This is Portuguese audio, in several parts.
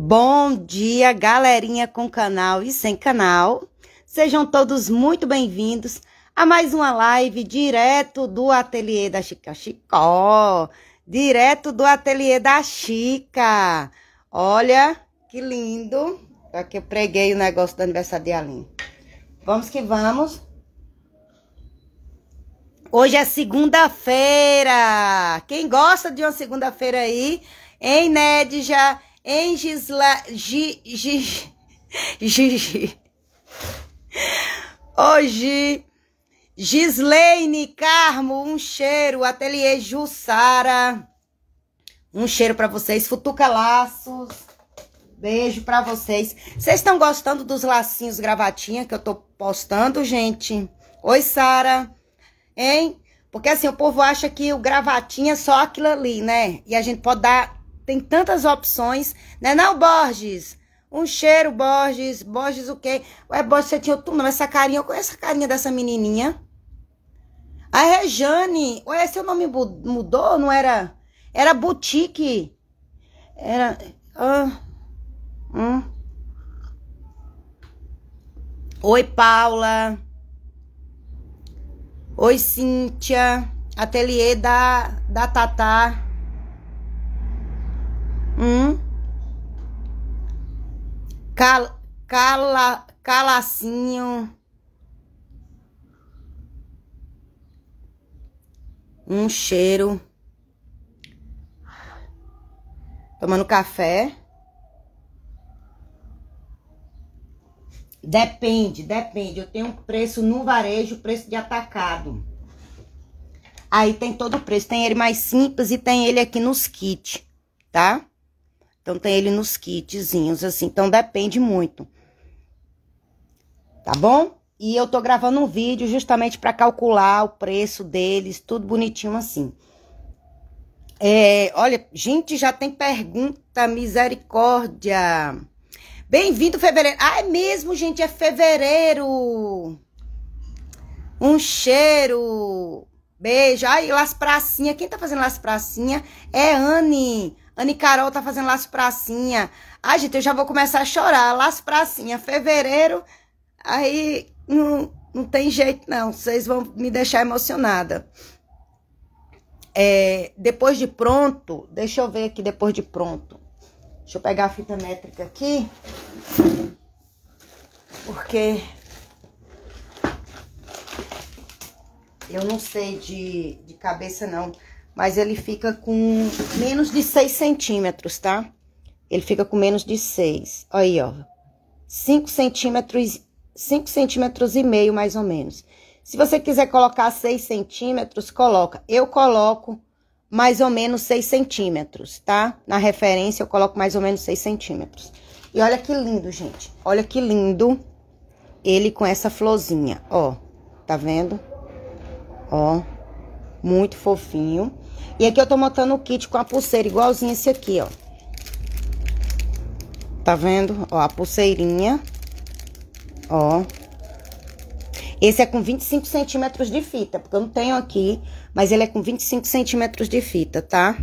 Bom dia, galerinha com canal e sem canal. Sejam todos muito bem-vindos a mais uma live direto do ateliê da Chica Chicó, direto do ateliê da Chica. Olha que lindo. Tá aqui eu preguei o negócio do aniversário de Aline. Vamos que vamos. Hoje é segunda-feira. Quem gosta de uma segunda-feira aí, hein, Nedja? Já Engisla. Gi, gi, Gigi. Hoje, Gislaine Carmo, um cheiro, ateliê Jussara. Um cheiro para vocês, Futuca Laços. Beijo para vocês. Vocês estão gostando dos lacinhos gravatinha que eu tô postando, gente? Oi, Sara. Hein? Porque assim, o povo acha que o gravatinha é só aquilo ali, né? E a gente pode dar tem tantas opções, né? Não, Borges. Um cheiro, Borges. Borges o quê? Ué, Borges, você tinha outro nome. Essa carinha, eu conheço a carinha dessa menininha. A Rejane. Ué, seu nome mudou? Não era? Era Boutique. Era... Ah, hum. Oi, Paula. Oi, Cíntia. Ateliê da, da Tatá. Hum? Cal, cala, calacinho. Um cheiro. Tomando café. Depende, depende. Eu tenho preço no varejo, preço de atacado. Aí tem todo o preço. Tem ele mais simples e tem ele aqui nos kits, tá? Então tem ele nos kitzinhos, assim. Então depende muito. Tá bom? E eu tô gravando um vídeo justamente para calcular o preço deles, tudo bonitinho assim. É, olha, gente, já tem pergunta, misericórdia. Bem-vindo, fevereiro. Ah, é mesmo, gente, é fevereiro. Um cheiro. Beijo. Ai, Las Pracinha. Quem tá fazendo Las Pracinha é Anne. Anne Carol tá fazendo laço Pracinha. Ai, gente, eu já vou começar a chorar. Laço Pracinha, fevereiro, aí não, não tem jeito, não. Vocês vão me deixar emocionada. É, depois de pronto, deixa eu ver aqui depois de pronto. Deixa eu pegar a fita métrica aqui. Porque eu não sei de, de cabeça, não mas ele fica com menos de 6 centímetros, tá? Ele fica com menos de 6. Aí, ó. 5 centímetros, 5 centímetros e meio, mais ou menos. Se você quiser colocar 6 centímetros, coloca. Eu coloco mais ou menos 6 centímetros, tá? Na referência, eu coloco mais ou menos 6 centímetros. E olha que lindo, gente. Olha que lindo ele com essa florzinha, ó. Tá vendo? Ó, muito fofinho. E aqui eu tô montando o kit com a pulseira igualzinho esse aqui, ó. Tá vendo? Ó, a pulseirinha. Ó. Esse é com 25 centímetros de fita, porque eu não tenho aqui, mas ele é com 25 centímetros de fita, tá?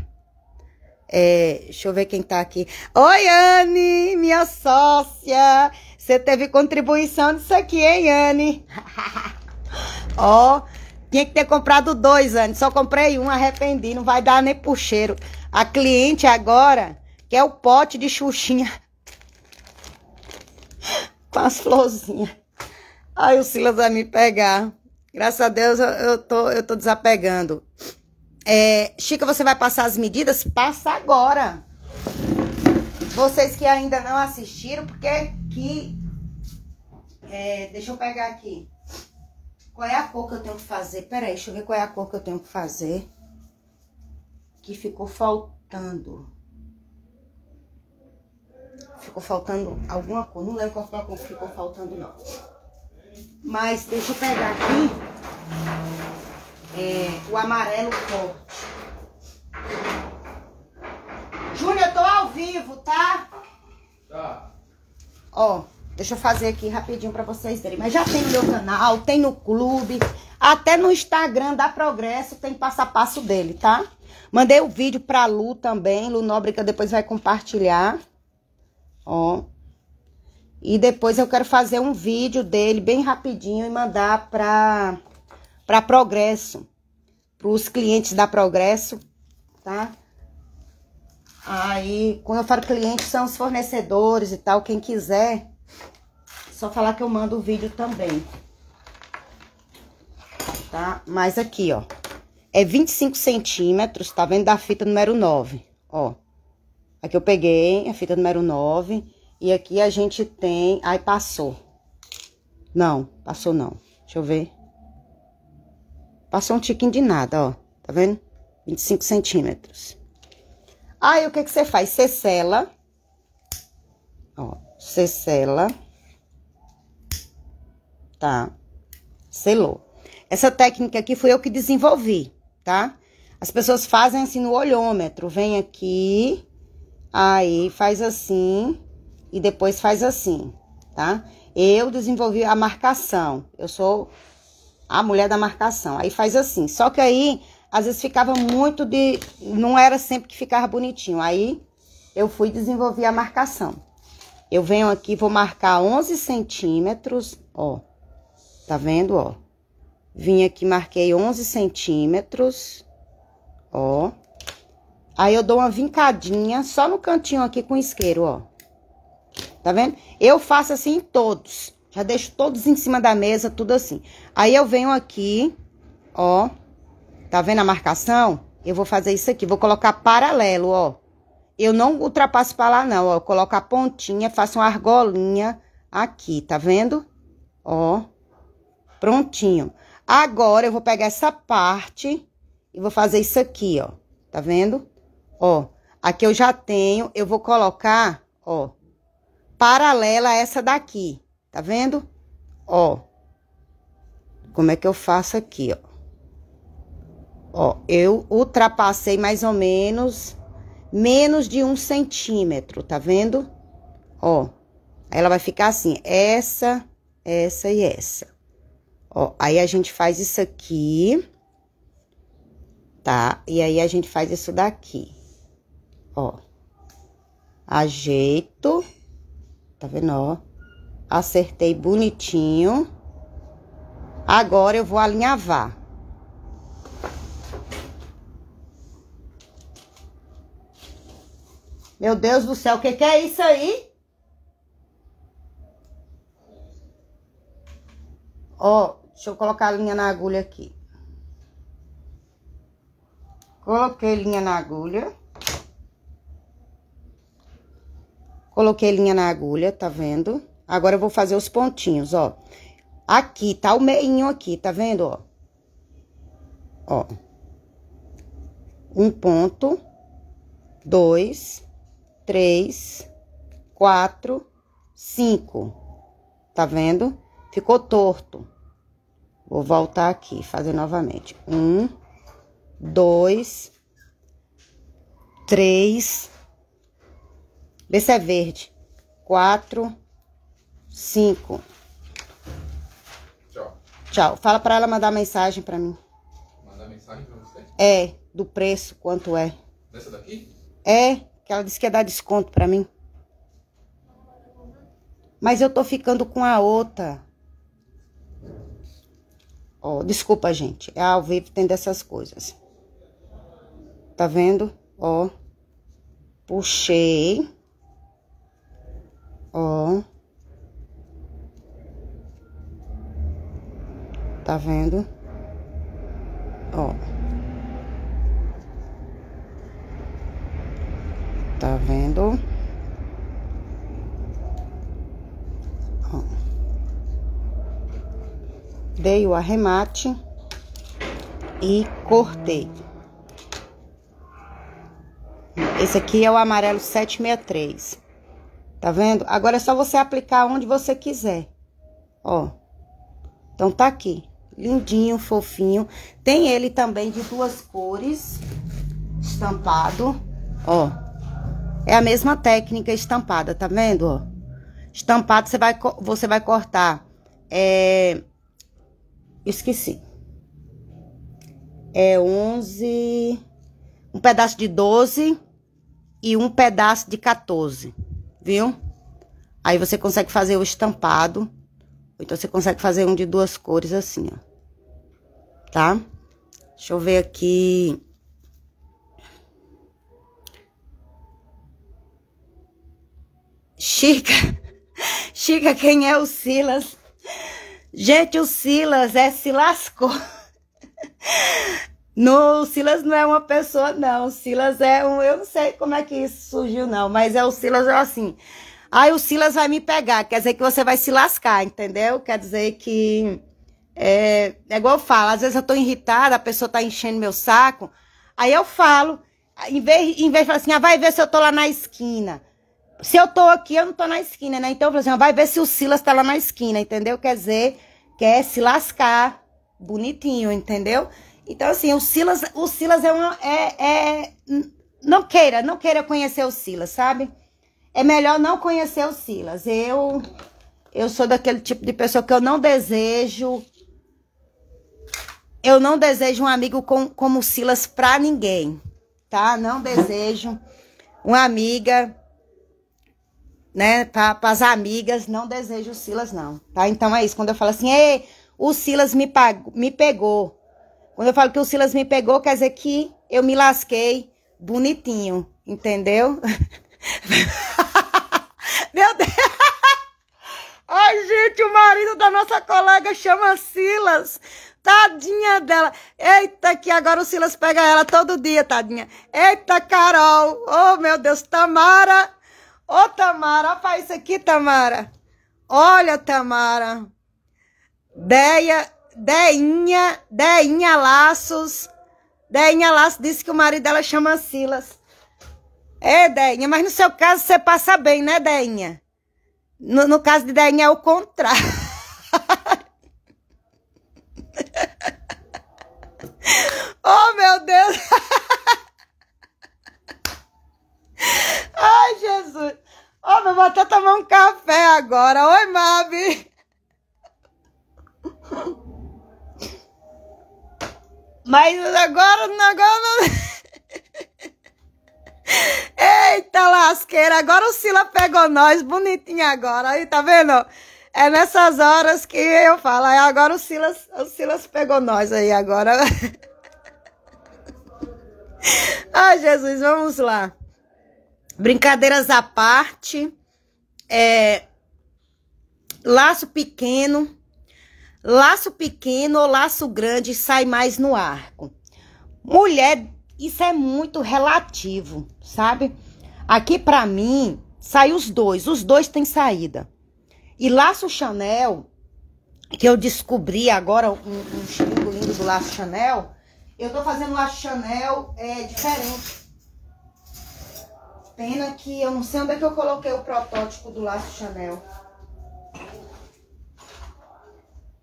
É, deixa eu ver quem tá aqui. Oi, Anne, minha sócia! Você teve contribuição disso aqui, hein, Anne? Ó, tinha que ter comprado dois antes. Só comprei um, arrependi. Não vai dar nem puxeiro. A cliente agora quer o pote de xuxinha. Com as florzinhas. Aí o Silas vai me pegar. Graças a Deus eu, eu, tô, eu tô desapegando. É, Chica, você vai passar as medidas? Passa agora. Vocês que ainda não assistiram, porque que... É, deixa eu pegar aqui. Qual é a cor que eu tenho que fazer? Peraí, deixa eu ver qual é a cor que eu tenho que fazer. Que ficou faltando. Ficou faltando alguma cor. Não lembro qual foi a cor que ficou faltando, não. Mas deixa eu pegar aqui é, o amarelo forte. Júlia, eu tô ao vivo, tá? Tá. Ó. Deixa eu fazer aqui rapidinho para vocês verem. Mas já tem no meu canal, tem no clube, até no Instagram da Progresso tem passo a passo dele, tá? Mandei o vídeo pra Lu também. Lu Nóbrega depois vai compartilhar. Ó. E depois eu quero fazer um vídeo dele bem rapidinho e mandar pra, pra Progresso. Pros clientes da Progresso, tá? Aí, quando eu falo clientes, são os fornecedores e tal. Quem quiser só falar que eu mando o vídeo também. Tá? Mas aqui, ó. É 25 centímetros, tá vendo? Da fita número 9, ó. Aqui eu peguei a fita número 9. E aqui a gente tem... Aí passou. Não, passou não. Deixa eu ver. Passou um tiquinho de nada, ó. Tá vendo? 25 centímetros. Aí, o que que você faz? Você sela. Ó, você sela tá? Selou. Essa técnica aqui foi eu que desenvolvi, tá? As pessoas fazem assim no olhômetro, vem aqui, aí faz assim e depois faz assim, tá? Eu desenvolvi a marcação, eu sou a mulher da marcação, aí faz assim. Só que aí, às vezes ficava muito de, não era sempre que ficava bonitinho, aí eu fui desenvolver a marcação. Eu venho aqui, vou marcar 11 centímetros, ó. Tá vendo, ó? Vim aqui, marquei 11 centímetros, ó. Aí eu dou uma vincadinha só no cantinho aqui com isqueiro, ó. Tá vendo? Eu faço assim em todos. Já deixo todos em cima da mesa, tudo assim. Aí eu venho aqui, ó. Tá vendo a marcação? Eu vou fazer isso aqui. Vou colocar paralelo, ó. Eu não ultrapasso para lá, não, ó. Eu coloco a pontinha, faço uma argolinha aqui, tá vendo? Ó. Prontinho. Agora eu vou pegar essa parte e vou fazer isso aqui, ó. Tá vendo? Ó, aqui eu já tenho, eu vou colocar, ó, paralela a essa daqui. Tá vendo? Ó. Como é que eu faço aqui, ó? Ó, eu ultrapassei mais ou menos menos de um centímetro, tá vendo? Ó, ela vai ficar assim, essa, essa e essa. Ó, aí a gente faz isso aqui, tá? E aí a gente faz isso daqui, ó. Ajeito, tá vendo, ó? Acertei bonitinho. Agora eu vou alinhavar. Meu Deus do céu, o que, que é isso aí? Ó, Deixa eu colocar a linha na agulha aqui. Coloquei linha na agulha. Coloquei linha na agulha, tá vendo? Agora eu vou fazer os pontinhos, ó. Aqui, tá o meinho aqui, tá vendo, ó? Ó. Um ponto, dois, três, quatro, cinco. Tá vendo? Ficou torto. Vou voltar aqui, fazer novamente. Um, dois, três. Vê se é verde. Quatro, cinco. Tchau. Tchau. Fala para ela mandar mensagem para mim. Mandar mensagem para você? É, do preço, quanto é. Dessa daqui? É, que ela disse que ia dar desconto para mim. Mas eu tô ficando com a outra. Ó, desculpa, gente. É ao vivo tem dessas coisas. Tá vendo? Ó. Puxei. Ó. Tá vendo? Ó. Tá vendo? dei o arremate e cortei. Esse aqui é o amarelo 763. Tá vendo? Agora é só você aplicar onde você quiser. Ó. Então tá aqui. Lindinho, fofinho. Tem ele também de duas cores. Estampado. Ó. É a mesma técnica estampada, tá vendo? Ó. Estampado você vai, você vai cortar. É Esqueci. É 11. Um pedaço de 12 e um pedaço de 14, viu? Aí você consegue fazer o estampado. Ou então você consegue fazer um de duas cores assim, ó. Tá? Deixa eu ver aqui. Chica. Chica, quem é o Silas? Gente, o Silas é se lascou. No, o Silas não é uma pessoa, não. O Silas é um. Eu não sei como é que isso surgiu, não. Mas é o Silas é assim. Aí o Silas vai me pegar. Quer dizer que você vai se lascar, entendeu? Quer dizer que. É, é igual eu falo. Às vezes eu tô irritada, a pessoa tá enchendo meu saco. Aí eu falo. Em vez, em vez de falar assim, ah, vai ver se eu tô lá na esquina se eu tô aqui, eu não tô na esquina, né? Então, eu assim, vai ver se o Silas tá lá na esquina, entendeu? Quer dizer, quer se lascar bonitinho, entendeu? Então, assim, o Silas, o Silas é uma. É, é, não queira, não queira conhecer o Silas, sabe? É melhor não conhecer o Silas. Eu, eu sou daquele tipo de pessoa que eu não desejo. Eu não desejo um amigo com, como o Silas pra ninguém, tá? Não desejo uma amiga né, para as amigas, não desejo o Silas, não, tá? Então é isso, quando eu falo assim, ei, o Silas me, pagou, me pegou. Quando eu falo que o Silas me pegou, quer dizer que eu me lasquei bonitinho, entendeu? Meu Deus! Ai, gente, o marido da nossa colega chama Silas. Tadinha dela. Eita, que agora o Silas pega ela todo dia, tadinha. Eita, Carol. Oh, meu Deus, Tamara. Ô, Tamara, olha pra isso aqui, Tamara. Olha, Tamara. Deia, Deinha, Deinha Laços. Deinha Laços disse que o marido dela chama Silas. É, Deinha, mas no seu caso você passa bem, né, Deinha? No, no caso de Deinha é o contrário. oh, meu Deus! Ai, Jesus. Ó, oh, vou até tomar um café agora. Oi, Mavi. Mas agora o negócio... Eita lasqueira, agora o Sila pegou nós, bonitinho agora, aí tá vendo? É nessas horas que eu falo, aí agora o Silas, o Silas pegou nós aí agora. Ai, Jesus, vamos lá. Brincadeiras à parte, é, laço pequeno, laço pequeno ou laço grande sai mais no arco. Mulher, isso é muito relativo, sabe? Aqui para mim sai os dois, os dois têm saída. E laço Chanel, que eu descobri agora um, um lindo do laço Chanel, eu tô fazendo laço Chanel é, diferente. Pena que eu não sei onde é que eu coloquei o protótipo do laço Chanel.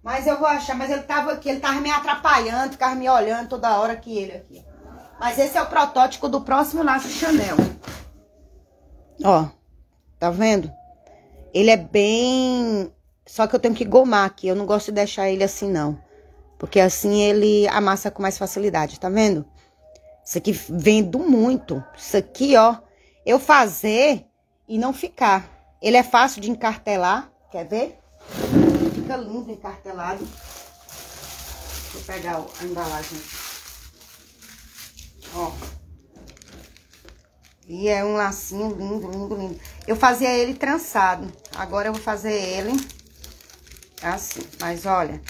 Mas eu vou achar, mas ele tava aqui, ele tava me atrapalhando, ficava me olhando toda hora que ele aqui. Mas esse é o protótipo do próximo laço Chanel. Ó, tá vendo? Ele é bem... Só que eu tenho que gomar aqui, eu não gosto de deixar ele assim não. Porque assim ele amassa com mais facilidade, tá vendo? Isso aqui vendo muito. Isso aqui, ó, eu fazer e não ficar. Ele é fácil de encartelar, quer ver? Fica lindo encartelado. Deixa eu pegar a embalagem. Ó. E é um lacinho lindo, lindo, lindo. Eu fazia ele trançado. Agora eu vou fazer ele assim. Mas olha,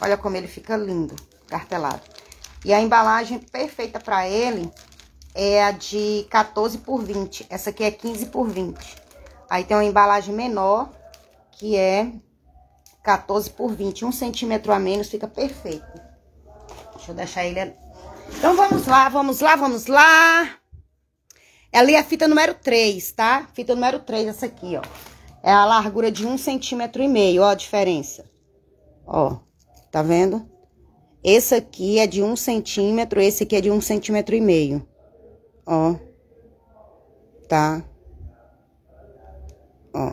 olha como ele fica lindo, cartelado. E a embalagem perfeita para ele é a de 14 por 20. Essa aqui é 15 por 20. Aí tem uma embalagem menor, que é 14 por 20. Um centímetro a menos fica perfeito. Deixa eu deixar ele... Então, vamos lá, vamos lá, vamos lá. É ali é a fita número 3, tá? Fita número 3, essa aqui, ó. É a largura de um centímetro e meio, ó a diferença. Ó, tá vendo? Esse aqui é de um centímetro, esse aqui é de um centímetro e meio ó, tá? Ó.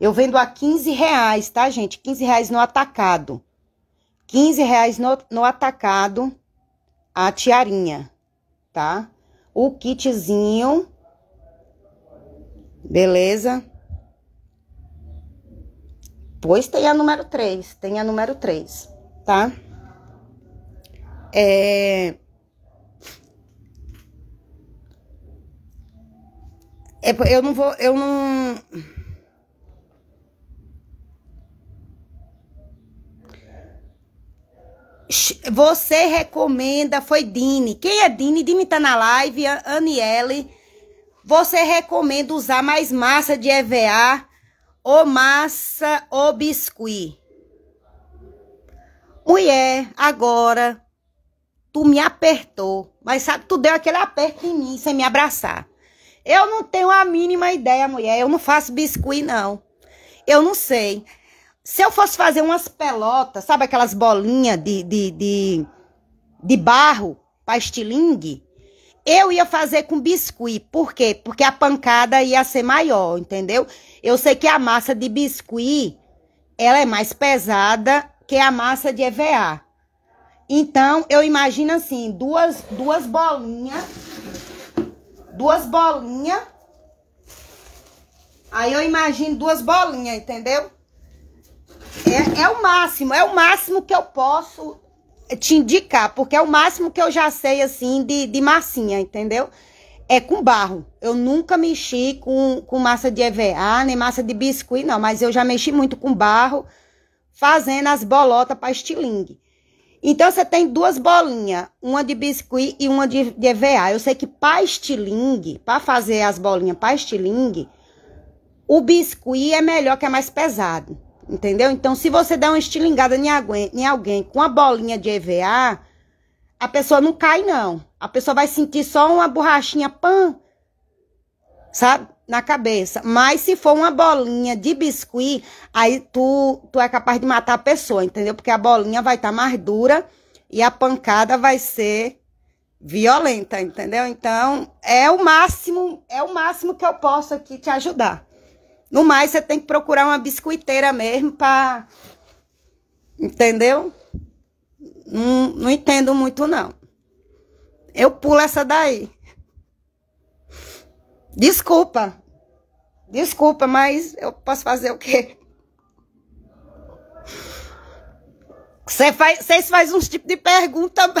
Eu vendo a 15 reais, tá, gente? 15 reais no atacado. 15 reais no, no atacado a tiarinha, tá? O kitzinho, beleza? Pois tem a número 3, tem a número 3, tá? É... É, eu não vou. Eu não. Você recomenda, foi Dini. Quem é Dini? Dini tá na live, Aniele. Você recomenda usar mais massa de EVA ou massa ou biscuit? Mulher, agora, tu me apertou. Mas sabe, tu deu aquele aperto em mim sem me abraçar. Eu não tenho a mínima ideia, mulher. Eu não faço biscuit, não. Eu não sei. Se eu fosse fazer umas pelotas, sabe aquelas bolinhas de, de, de, de barro pastilingue, Eu ia fazer com biscuit. Por quê? Porque a pancada ia ser maior, entendeu? Eu sei que a massa de biscuit, ela é mais pesada que a massa de EVA. Então, eu imagino assim, duas, duas bolinhas duas bolinhas. Aí eu imagino duas bolinhas, entendeu? É, é o máximo, é o máximo que eu posso te indicar, porque é o máximo que eu já sei, assim, de, de massinha, entendeu? É com barro. Eu nunca mexi com, com massa de EVA, nem massa de biscuit, não, mas eu já mexi muito com barro, fazendo as bolotas para estilingue. Então, você tem duas bolinhas, uma de biscuit e uma de, de EVA. Eu sei que para estilingue, para fazer as bolinhas para estilingue, o biscuit é melhor, que é mais pesado, entendeu? Então, se você der uma estilingada em alguém, em alguém com a bolinha de EVA, a pessoa não cai, não. A pessoa vai sentir só uma borrachinha pan, sabe? na cabeça. Mas se for uma bolinha de biscuit, aí tu, tu é capaz de matar a pessoa, entendeu? Porque a bolinha vai estar tá mais dura e a pancada vai ser violenta, entendeu? Então, é o máximo, é o máximo que eu posso aqui te ajudar. No mais, você tem que procurar uma biscoiteira mesmo para entendeu? Não, não entendo muito não. Eu pulo essa daí. Desculpa. Desculpa, mas eu posso fazer o quê? Vocês faz, fazem uns tipos de pergunta.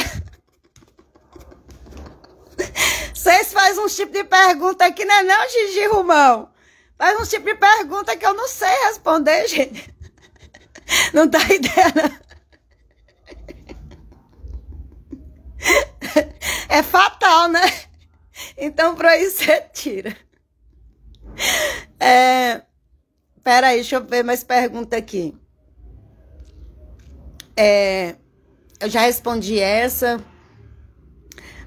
Vocês fazem uns tipos de pergunta que não é não, Gigi Rumão. Faz uns tipos de pergunta que eu não sei responder, gente. Não tá ideia, não. É fatal, né? Então, pra isso você tira. É, peraí, deixa eu ver mais pergunta aqui. É, eu já respondi essa.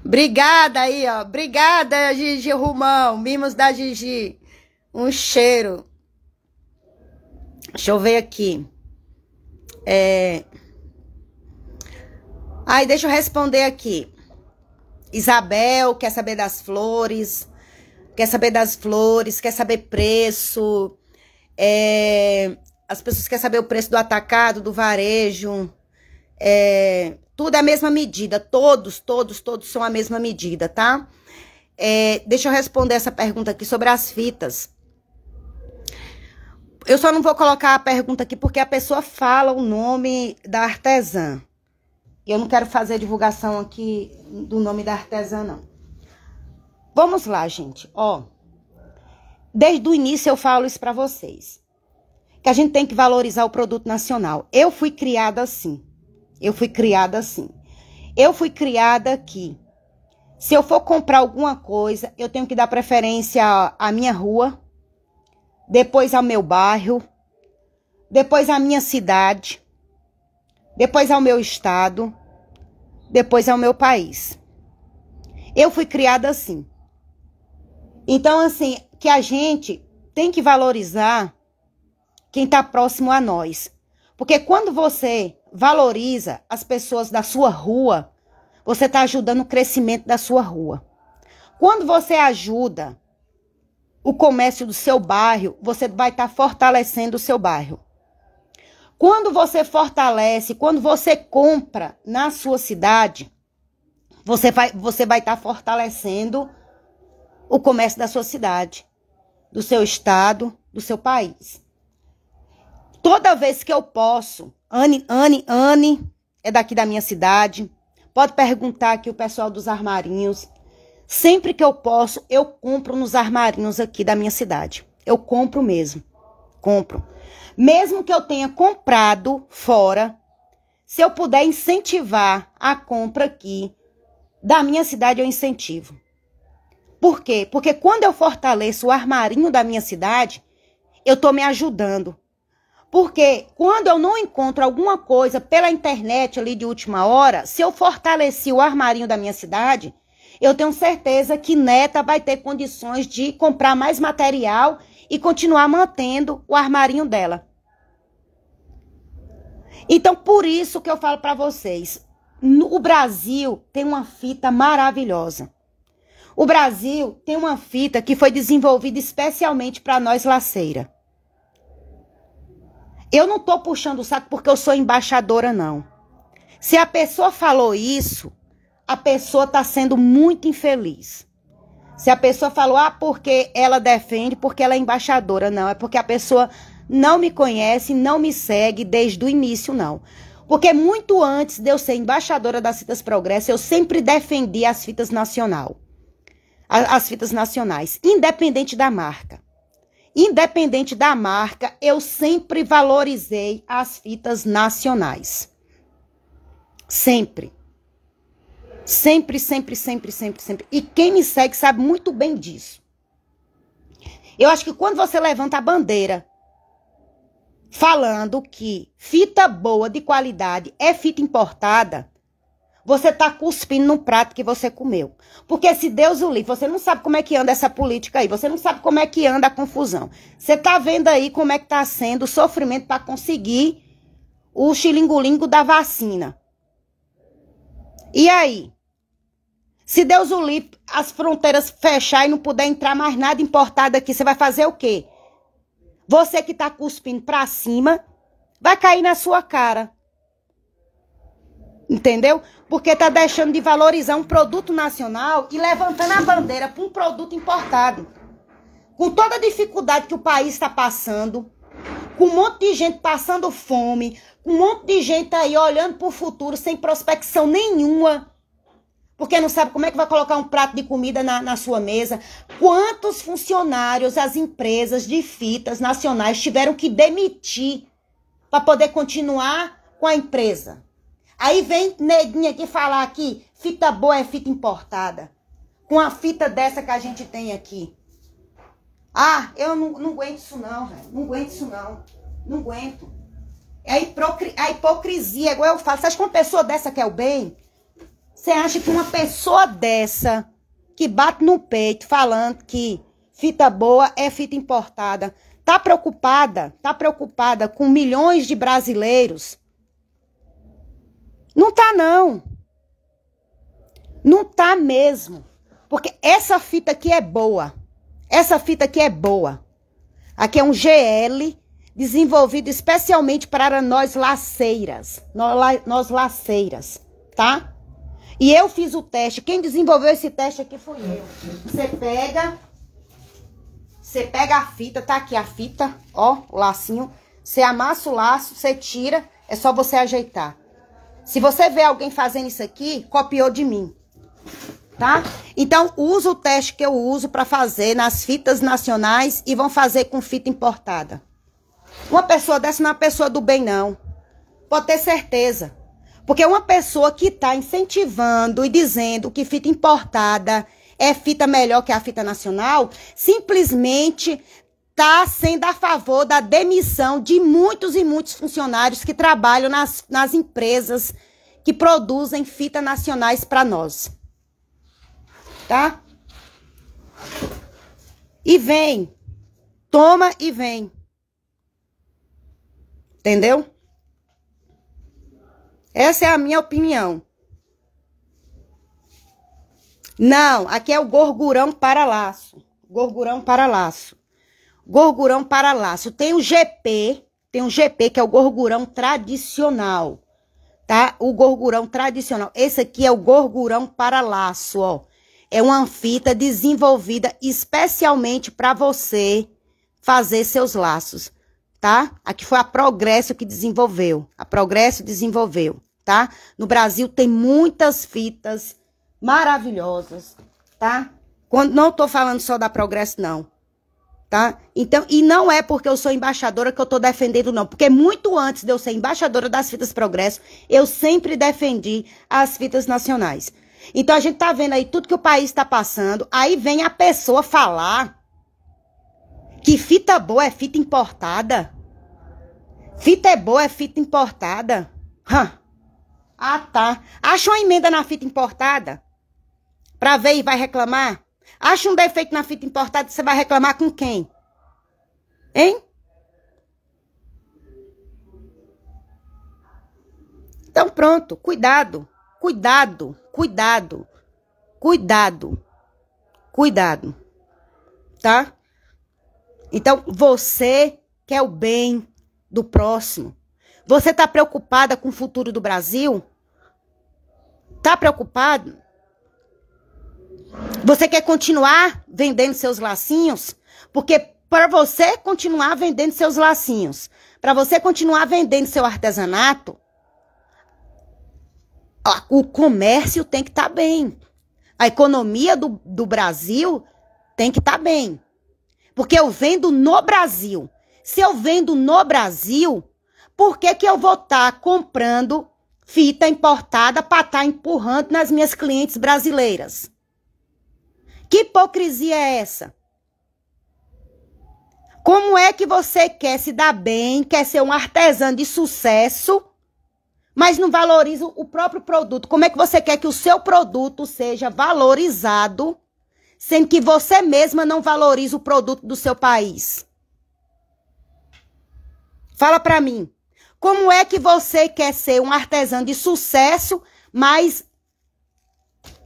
Obrigada aí, ó. Obrigada, Gigi Rumão. Mimos da Gigi. Um cheiro. Deixa eu ver aqui. É... Aí, deixa eu responder aqui. Isabel quer saber das flores, quer saber das flores, quer saber preço. É, as pessoas querem saber o preço do atacado, do varejo. É, tudo é a mesma medida. Todos, todos, todos são a mesma medida, tá? É, deixa eu responder essa pergunta aqui sobre as fitas. Eu só não vou colocar a pergunta aqui porque a pessoa fala o nome da artesã. Eu não quero fazer divulgação aqui do nome da artesã, não. Vamos lá, gente. Ó, desde o início eu falo isso para vocês. Que a gente tem que valorizar o produto nacional. Eu fui criada assim. Eu fui criada assim. Eu fui criada aqui. Se eu for comprar alguma coisa, eu tenho que dar preferência à minha rua, depois ao meu bairro, depois à minha cidade depois ao meu estado, depois ao meu país. Eu fui criada assim. Então, assim, que a gente tem que valorizar quem está próximo a nós. Porque quando você valoriza as pessoas da sua rua, você está ajudando o crescimento da sua rua. Quando você ajuda o comércio do seu bairro, você vai estar tá fortalecendo o seu bairro. Quando você fortalece, quando você compra na sua cidade, você vai você vai estar tá fortalecendo o comércio da sua cidade, do seu estado, do seu país. Toda vez que eu posso, Anne, Anne, Anne é daqui da minha cidade. Pode perguntar aqui o pessoal dos armarinhos. Sempre que eu posso, eu compro nos armarinhos aqui da minha cidade. Eu compro mesmo. Compro. Mesmo que eu tenha comprado fora, se eu puder incentivar a compra aqui da minha cidade, eu incentivo. Por quê? Porque quando eu fortaleço o armarinho da minha cidade, eu estou me ajudando. Porque quando eu não encontro alguma coisa pela internet ali de última hora, se eu fortaleci o armarinho da minha cidade, eu tenho certeza que Neta vai ter condições de comprar mais material e continuar mantendo o armarinho dela. Então, por isso que eu falo para vocês, no, o Brasil tem uma fita maravilhosa. O Brasil tem uma fita que foi desenvolvida especialmente para nós laceira. Eu não tô puxando o saco porque eu sou embaixadora não. Se a pessoa falou isso, a pessoa tá sendo muito infeliz. Se a pessoa falou, ah, porque ela defende, porque ela é embaixadora. Não, é porque a pessoa não me conhece, não me segue desde o início, não. Porque muito antes de eu ser embaixadora das Fitas Progresso, eu sempre defendi as fitas nacional. As fitas nacionais, independente da marca. Independente da marca, eu sempre valorizei as fitas nacionais. Sempre. Sempre, sempre, sempre, sempre, sempre. E quem me segue sabe muito bem disso. Eu acho que quando você levanta a bandeira falando que fita boa de qualidade é fita importada, você tá cuspindo no prato que você comeu. Porque se Deus o livre, você não sabe como é que anda essa política aí, você não sabe como é que anda a confusão. Você tá vendo aí como é que tá sendo o sofrimento para conseguir o xilingolingo da vacina. E aí? Se Deus o livre, as fronteiras fechar e não puder entrar mais nada importado aqui, você vai fazer o quê? Você que tá cuspindo pra cima, vai cair na sua cara. Entendeu? Porque tá deixando de valorizar um produto nacional e levantando a bandeira para um produto importado. Com toda a dificuldade que o país está passando, com um monte de gente passando fome, um monte de gente aí olhando para o futuro sem prospecção nenhuma. Porque não sabe como é que vai colocar um prato de comida na, na sua mesa. Quantos funcionários as empresas de fitas nacionais tiveram que demitir para poder continuar com a empresa? Aí vem neguinha aqui falar aqui, fita boa é fita importada. Com a fita dessa que a gente tem aqui. Ah, eu não, não aguento isso não, velho. Não aguento isso não. Não aguento. É a, hipocrisia, igual eu falo. Você acha que uma pessoa dessa quer o bem? Você acha que uma pessoa dessa que bate no peito falando que fita boa é fita importada, tá preocupada? Tá preocupada com milhões de brasileiros? Não tá não. Não tá mesmo. Porque essa fita aqui é boa. Essa fita aqui é boa. Aqui é um GL desenvolvido especialmente para nós laceiras. Nós, nós laceiras, tá? E eu fiz o teste. Quem desenvolveu esse teste aqui foi eu. Você pega. Você pega a fita, tá aqui a fita, ó, o lacinho. Você amassa o laço, você tira, é só você ajeitar. Se você vê alguém fazendo isso aqui, copiou de mim, tá? Então, usa o teste que eu uso para fazer nas fitas nacionais e vão fazer com fita importada. Uma pessoa dessa não é uma pessoa do bem, não. Pode ter certeza. Porque uma pessoa que está incentivando e dizendo que fita importada é fita melhor que a fita nacional, simplesmente está sendo a favor da demissão de muitos e muitos funcionários que trabalham nas, nas empresas que produzem fitas nacionais para nós. Tá? E vem. Toma e vem. Entendeu? Essa é a minha opinião. Não, aqui é o gorgurão para laço. Gorgurão para laço. Gorgurão para laço. Tem o GP, tem o GP que é o gorgurão tradicional, tá? O gorgurão tradicional. Esse aqui é o gorgurão para laço, ó. É uma fita desenvolvida especialmente para você fazer seus laços, tá? Aqui foi a Progresso que desenvolveu. A Progresso desenvolveu tá? No Brasil tem muitas fitas maravilhosas, tá? Quando não tô falando só da Progresso não, tá? Então, e não é porque eu sou embaixadora que eu tô defendendo não, porque muito antes de eu ser embaixadora das fitas Progresso, eu sempre defendi as fitas nacionais. Então a gente tá vendo aí tudo que o país está passando, aí vem a pessoa falar que fita boa é fita importada. Fita é boa é fita importada. Huh. Ah, tá. Acha uma emenda na fita importada Pra ver e vai reclamar? Acha um defeito na fita importada, você vai reclamar com quem? Hein? Então pronto, cuidado, cuidado, cuidado, cuidado, cuidado, tá? Então você quer o bem do próximo. Você está preocupada com o futuro do Brasil? Está preocupado? Você quer continuar vendendo seus lacinhos? Porque para você continuar vendendo seus lacinhos, para você continuar vendendo seu artesanato, o comércio tem que estar tá bem. A economia do, do Brasil tem que estar tá bem. Porque eu vendo no Brasil. Se eu vendo no Brasil, por que, que eu vou estar tá comprando fita importada para estar tá empurrando nas minhas clientes brasileiras? Que hipocrisia é essa? Como é que você quer se dar bem, quer ser um artesão de sucesso, mas não valoriza o próprio produto? Como é que você quer que o seu produto seja valorizado, sendo que você mesma não valoriza o produto do seu país? Fala para mim. Como é que você quer ser um artesão de sucesso, mas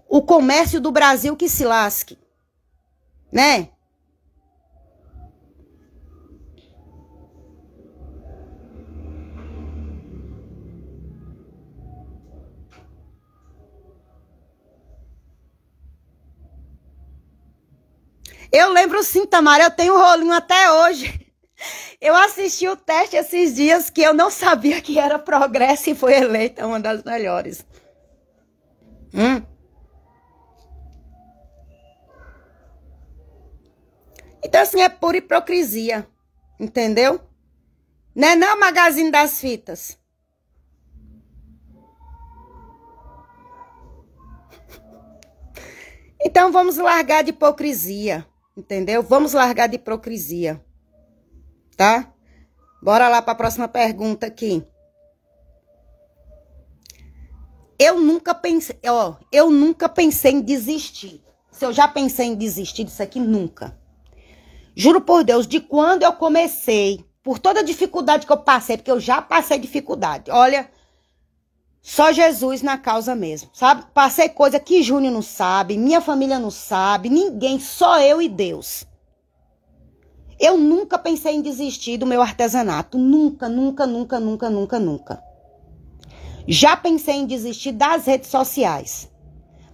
o comércio do Brasil que se lasque? Né? Eu lembro sim, Tamara, eu tenho um rolinho até hoje. Eu assisti o teste esses dias que eu não sabia que era progresso e foi eleita uma das melhores. Hum. Então, assim, é pura hipocrisia. Entendeu? Né não, é não, Magazine das Fitas? Então, vamos largar de hipocrisia. Entendeu? Vamos largar de hipocrisia tá? Bora lá para a próxima pergunta aqui. Eu nunca pensei, ó, eu nunca pensei em desistir. Se eu já pensei em desistir disso aqui, nunca. Juro por Deus, de quando eu comecei, por toda a dificuldade que eu passei, porque eu já passei dificuldade. Olha, só Jesus na causa mesmo, sabe? Passei coisa que Júnior não sabe, minha família não sabe, ninguém, só eu e Deus. Eu nunca pensei em desistir do meu artesanato. Nunca, nunca, nunca, nunca, nunca, nunca. Já pensei em desistir das redes sociais.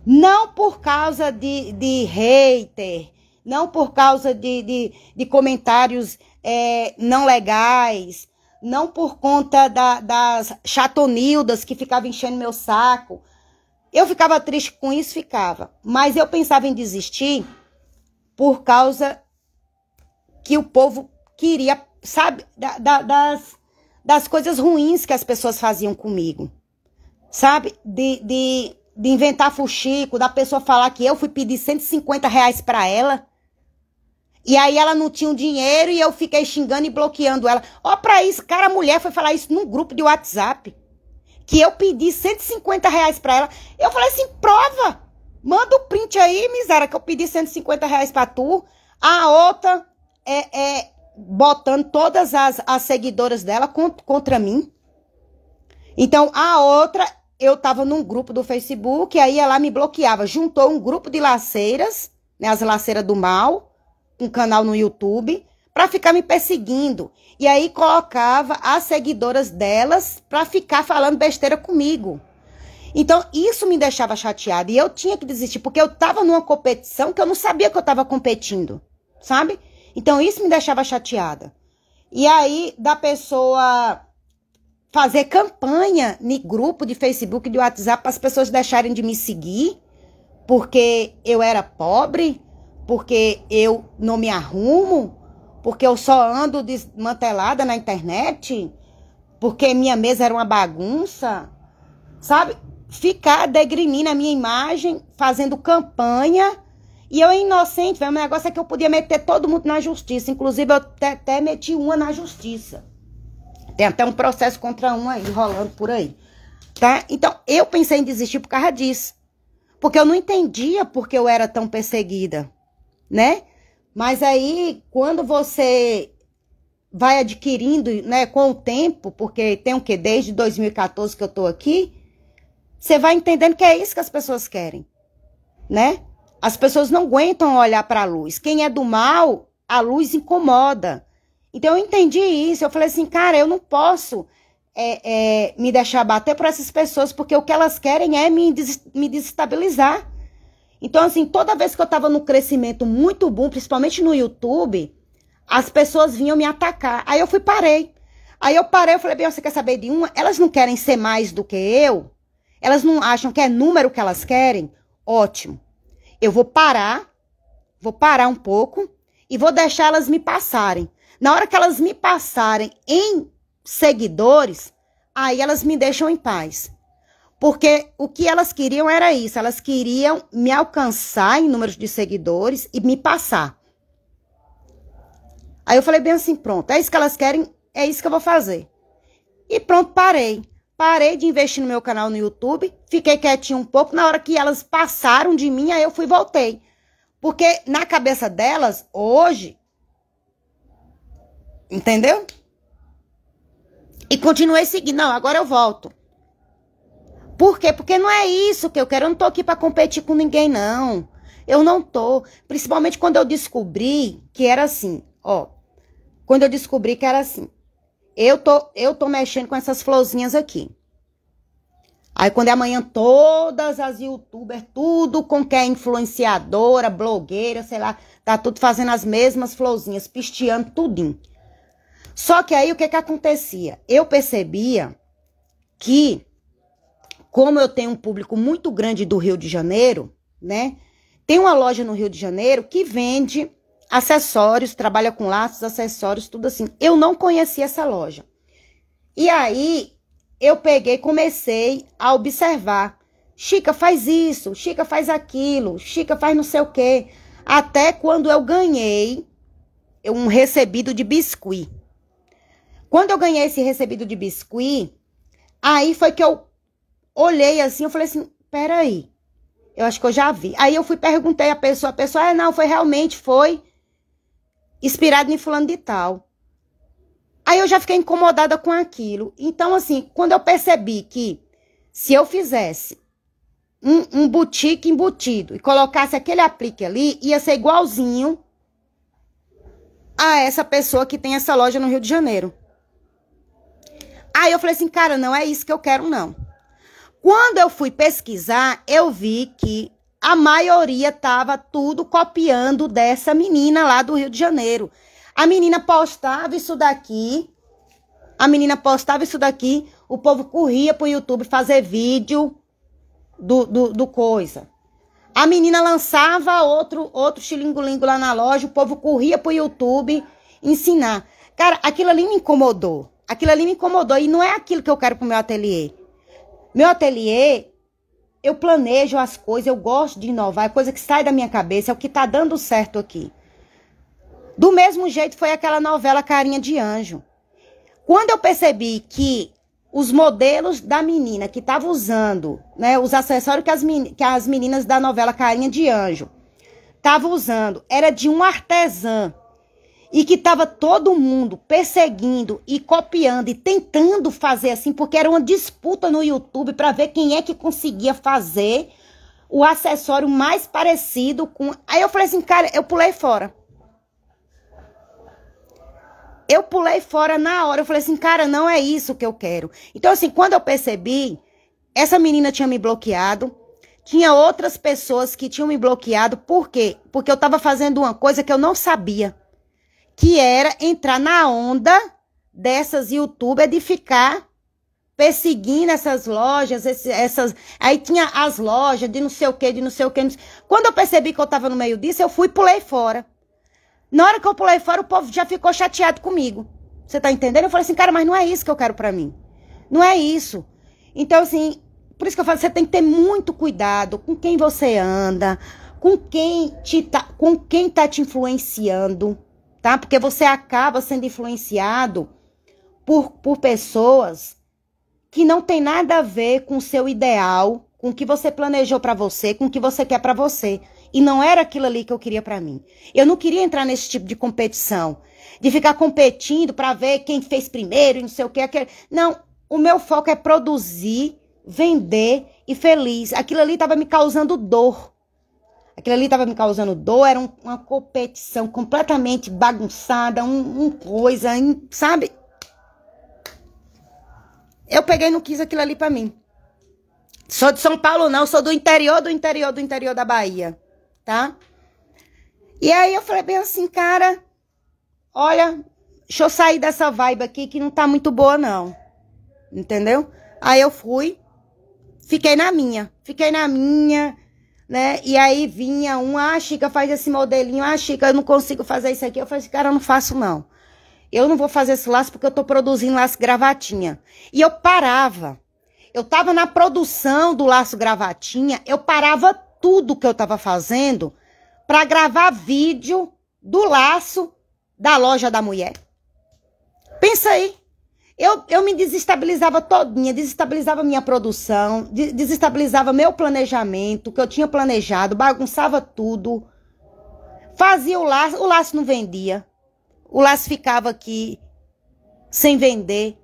Não por causa de, de hater, não por causa de, de, de comentários é, não legais, não por conta da, das chatonildas que ficavam enchendo meu saco. Eu ficava triste com isso, ficava. Mas eu pensava em desistir por causa que o povo queria, sabe, da, da, das, das coisas ruins que as pessoas faziam comigo, sabe? De, de, de inventar fuxico, da pessoa falar que eu fui pedir 150 reais pra ela. E aí ela não tinha o dinheiro e eu fiquei xingando e bloqueando ela. Ó, pra isso, cara, a mulher foi falar isso num grupo de WhatsApp. Que eu pedi 150 reais pra ela. Eu falei assim, prova! Manda o print aí, miséria, que eu pedi 150 reais pra tu. A outra é, é botando todas as, as seguidoras dela contra, contra mim. Então, a outra, eu tava num grupo do Facebook, aí ela me bloqueava. Juntou um grupo de laceiras, né, as laceiras do mal, um canal no YouTube, para ficar me perseguindo. E aí colocava as seguidoras delas para ficar falando besteira comigo. Então, isso me deixava chateada e eu tinha que desistir, porque eu tava numa competição que eu não sabia que eu tava competindo, sabe? Então isso me deixava chateada. E aí da pessoa fazer campanha no grupo de Facebook, de WhatsApp, para as pessoas deixarem de me seguir, porque eu era pobre, porque eu não me arrumo, porque eu só ando desmantelada na internet, porque minha mesa era uma bagunça, sabe? Ficar degrimindo a minha imagem, fazendo campanha e eu, inocente, velho, o negócio é que eu podia meter todo mundo na justiça. Inclusive, eu até, até meti uma na justiça. Tem até um processo contra um aí, rolando por aí. Tá? Então, eu pensei em desistir por causa disso. Porque eu não entendia por que eu era tão perseguida, né? Mas aí, quando você vai adquirindo, né, com o tempo, porque tem o que desde 2014 que eu tô aqui, você vai entendendo que é isso que as pessoas querem, né? As pessoas não aguentam olhar para a luz. Quem é do mal, a luz incomoda. Então eu entendi isso. Eu falei assim, cara, eu não posso é, é, me deixar bater por essas pessoas, porque o que elas querem é me, des me desestabilizar. Então, assim, toda vez que eu estava num crescimento muito bom, principalmente no YouTube, as pessoas vinham me atacar. Aí eu fui parei. Aí eu parei, eu falei, bem, você quer saber de uma? Elas não querem ser mais do que eu? Elas não acham que é número que elas querem? Ótimo eu vou parar, vou parar um pouco e vou deixar elas me passarem. Na hora que elas me passarem em seguidores, aí elas me deixam em paz. Porque o que elas queriam era isso, elas queriam me alcançar em número de seguidores e me passar. Aí eu falei bem assim, pronto, é isso que elas querem, é isso que eu vou fazer. E pronto, parei. Parei de investir no meu canal no YouTube, fiquei quietinho um pouco. Na hora que elas passaram de mim, aí eu fui e voltei. Porque na cabeça delas, hoje. Entendeu? E continuei seguindo. Não, agora eu volto. Por quê? Porque não é isso que eu quero. Eu não tô aqui para competir com ninguém, não. Eu não tô. Principalmente quando eu descobri que era assim, ó. Quando eu descobri que era assim. Eu tô, eu tô mexendo com essas florzinhas aqui. Aí quando é amanhã, todas as youtubers, tudo com que é influenciadora, blogueira, sei lá, tá tudo fazendo as mesmas florzinhas, pisteando tudinho. Só que aí o que que acontecia? Eu percebia que como eu tenho um público muito grande do Rio de Janeiro, né? Tem uma loja no Rio de Janeiro que vende acessórios, trabalha com laços, acessórios, tudo assim. Eu não conhecia essa loja. E aí eu peguei, comecei a observar. Chica faz isso, Chica faz aquilo, Chica faz não sei o quê. Até quando eu ganhei um recebido de biscuit. Quando eu ganhei esse recebido de biscuit, aí foi que eu olhei assim, eu falei assim, peraí, eu acho que eu já vi. Aí eu fui perguntei a pessoa, a pessoa, ah, não, foi realmente, foi inspirado em fulano de tal. Aí eu já fiquei incomodada com aquilo. Então, assim, quando eu percebi que se eu fizesse um, um boutique embutido e colocasse aquele aplique ali, ia ser igualzinho a essa pessoa que tem essa loja no Rio de Janeiro. Aí eu falei assim, cara, não é isso que eu quero, não. Quando eu fui pesquisar, eu vi que a maioria tava tudo copiando dessa menina lá do Rio de Janeiro. A menina postava isso daqui, a menina postava isso daqui, o povo corria pro YouTube fazer vídeo do, do, do coisa. A menina lançava outro outro xilingulingo lá na loja, o povo corria pro YouTube ensinar. Cara, aquilo ali me incomodou. Aquilo ali me incomodou e não é aquilo que eu quero pro meu ateliê. Meu ateliê eu planejo as coisas, eu gosto de inovar, é coisa que sai da minha cabeça, é o que está dando certo aqui. Do mesmo jeito foi aquela novela Carinha de Anjo. Quando eu percebi que os modelos da menina que estava usando, né, os acessórios que as, que as meninas da novela Carinha de Anjo estavam usando, era de um artesã e que estava todo mundo perseguindo e copiando e tentando fazer assim, porque era uma disputa no YouTube para ver quem é que conseguia fazer o acessório mais parecido com. Aí eu falei assim, cara, eu pulei fora. Eu pulei fora na hora. Eu falei assim, cara, não é isso que eu quero. Então, assim, quando eu percebi, essa menina tinha me bloqueado. Tinha outras pessoas que tinham me bloqueado. Por quê? Porque eu estava fazendo uma coisa que eu não sabia que era entrar na onda dessas youtubers de ficar perseguindo essas lojas, esse, essas. Aí tinha as lojas de não sei o que, de não sei o que. Quando eu percebi que eu estava no meio disso, eu fui e pulei fora. Na hora que eu pulei fora, o povo já ficou chateado comigo. Você tá entendendo? Eu falei assim, cara, mas não é isso que eu quero para mim. Não é isso. Então, assim, por isso que eu falo, você tem que ter muito cuidado com quem você anda, com quem, te tá, com quem tá te influenciando tá? Porque você acaba sendo influenciado por, por pessoas que não tem nada a ver com o seu ideal, com o que você planejou para você, com o que você quer para você. E não era aquilo ali que eu queria para mim. Eu não queria entrar nesse tipo de competição, de ficar competindo para ver quem fez primeiro e não sei o que. Aquele... Não, o meu foco é produzir, vender e feliz. Aquilo ali estava me causando dor aquilo ali estava me causando dor, era um, uma competição completamente bagunçada, um, um coisa, um, sabe? Eu peguei e não quis aquilo ali para mim. Sou de São Paulo, não, sou do interior, do interior, do interior da Bahia, tá? E aí eu falei bem assim, cara, olha, deixa eu sair dessa vibe aqui que não tá muito boa, não. Entendeu? Aí eu fui, fiquei na minha, fiquei na minha, né? E aí vinha um, ah, Chica, faz esse modelinho, ah, Chica, eu não consigo fazer isso aqui. Eu falei, assim, cara, eu não faço não. Eu não vou fazer esse laço porque eu tô produzindo laço gravatinha. E eu parava. Eu tava na produção do laço gravatinha, eu parava tudo que eu tava fazendo para gravar vídeo do laço da loja da mulher. Pensa aí. Eu, eu me desestabilizava todinha, desestabilizava minha produção, desestabilizava meu planejamento, que eu tinha planejado, bagunçava tudo. Fazia o laço, o laço não vendia. O laço ficava aqui sem vender.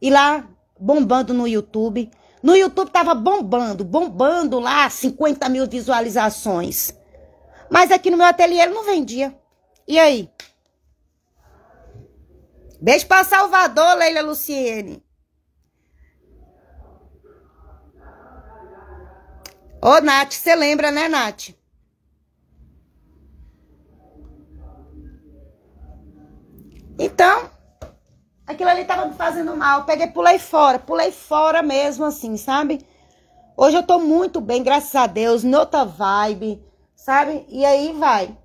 E lá bombando no YouTube. No YouTube tava bombando, bombando lá 50 mil visualizações. Mas aqui no meu ateliê ele não vendia. E aí? Beijo para Salvador, Leila Luciene. Ô, Nath, você lembra, né, Nath? Então, aquilo ali tava me fazendo mal. peguei, pulei fora, pulei fora mesmo, assim, sabe? Hoje eu tô muito bem, graças a Deus, Nota vibe, sabe? E aí vai.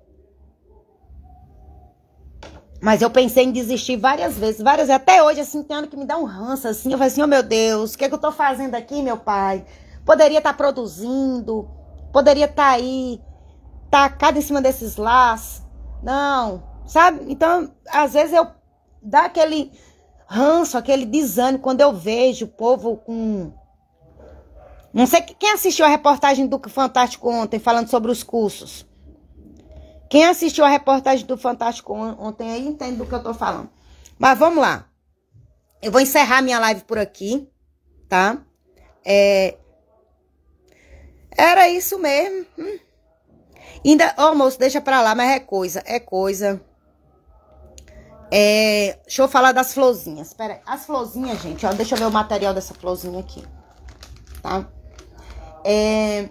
Mas eu pensei em desistir várias vezes, várias vezes. Até hoje, assim, tem ano que me dá um ranço, assim. Eu falei assim, oh meu Deus, o que, é que eu tô fazendo aqui, meu pai? Poderia estar tá produzindo, poderia estar tá aí, tacado em cima desses laços. Não, sabe? Então, às vezes eu dá aquele ranço, aquele desânimo quando eu vejo o povo com. Não sei quem assistiu a reportagem do Fantástico ontem falando sobre os cursos. Quem assistiu a reportagem do Fantástico ontem aí entende do que eu tô falando. Mas vamos lá. Eu vou encerrar minha live por aqui, tá? É... Era isso mesmo. Hum. Ainda, ô oh, moço, deixa pra lá, mas é coisa, é coisa. É, deixa eu falar das florzinhas. Pera aí. As florzinhas, gente, ó, deixa eu ver o material dessa florzinha aqui. Tá? É,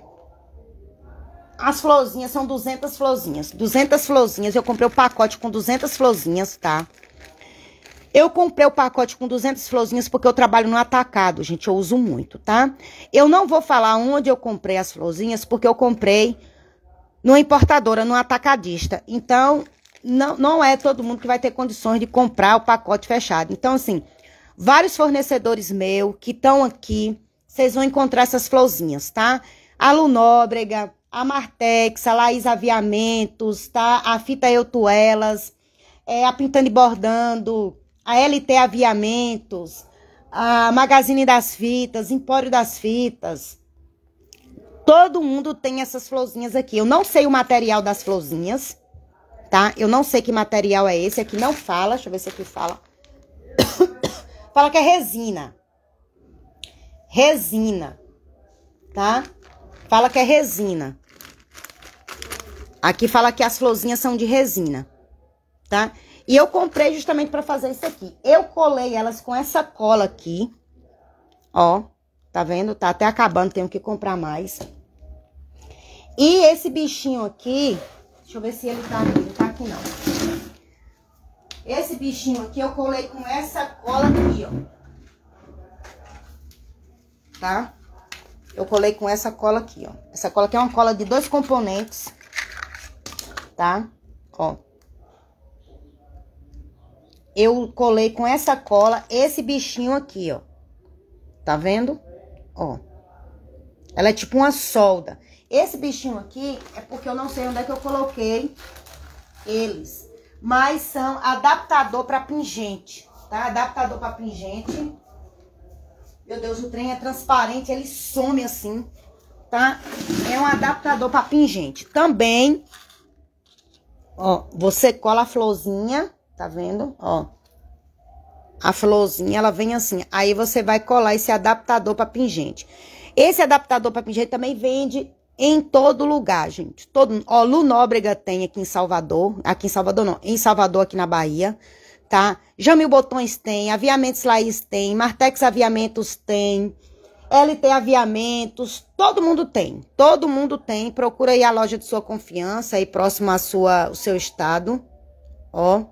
as florzinhas são 200 florzinhas. 200 florzinhas. Eu comprei o pacote com 200 florzinhas, tá? Eu comprei o pacote com 200 florzinhas porque eu trabalho no atacado, gente. Eu uso muito, tá? Eu não vou falar onde eu comprei as florzinhas porque eu comprei numa importadora, num atacadista. Então, não, não é todo mundo que vai ter condições de comprar o pacote fechado. Então, assim, vários fornecedores meus que estão aqui, vocês vão encontrar essas florzinhas, tá? Alunóbrega Nóbrega, a Martex, a Laís Aviamentos, tá? A Fita Eutuelas, é, a Pintando e Bordando, a LT Aviamentos, a Magazine das Fitas, Empório das Fitas. Todo mundo tem essas florzinhas aqui. Eu não sei o material das florzinhas, tá? Eu não sei que material é esse. Aqui não fala. Deixa eu ver se aqui fala. fala que é resina. Resina, tá? Fala que é resina. Aqui fala que as florzinhas são de resina, tá? E eu comprei justamente para fazer isso aqui. Eu colei elas com essa cola aqui, ó, tá vendo? Tá até acabando, tenho que comprar mais. E esse bichinho aqui, deixa eu ver se ele tá aqui, não tá aqui não. Esse bichinho aqui eu colei com essa cola aqui, ó. Tá? Eu colei com essa cola aqui, ó. Essa cola aqui é uma cola de dois componentes tá? Ó. Eu colei com essa cola esse bichinho aqui, ó. Tá vendo? Ó. Ela é tipo uma solda. Esse bichinho aqui é porque eu não sei onde é que eu coloquei eles. Mas são adaptador para pingente, tá? Adaptador para pingente. Meu Deus, o trem é transparente, ele some assim, tá? É um adaptador para pingente. Também Ó, você cola a florzinha, tá vendo? Ó. A florzinha, ela vem assim. Aí você vai colar esse adaptador para pingente. Esse adaptador para pingente também vende em todo lugar, gente. Todo, ó, Lu Nóbrega tem aqui em Salvador, aqui em Salvador não, em Salvador aqui na Bahia, tá? Jamil Botões tem, Aviamentos Laís tem, Martex Aviamentos tem. LT Aviamentos, todo mundo tem. Todo mundo tem. Procura aí a loja de sua confiança aí próximo à sua, o seu estado. Ó.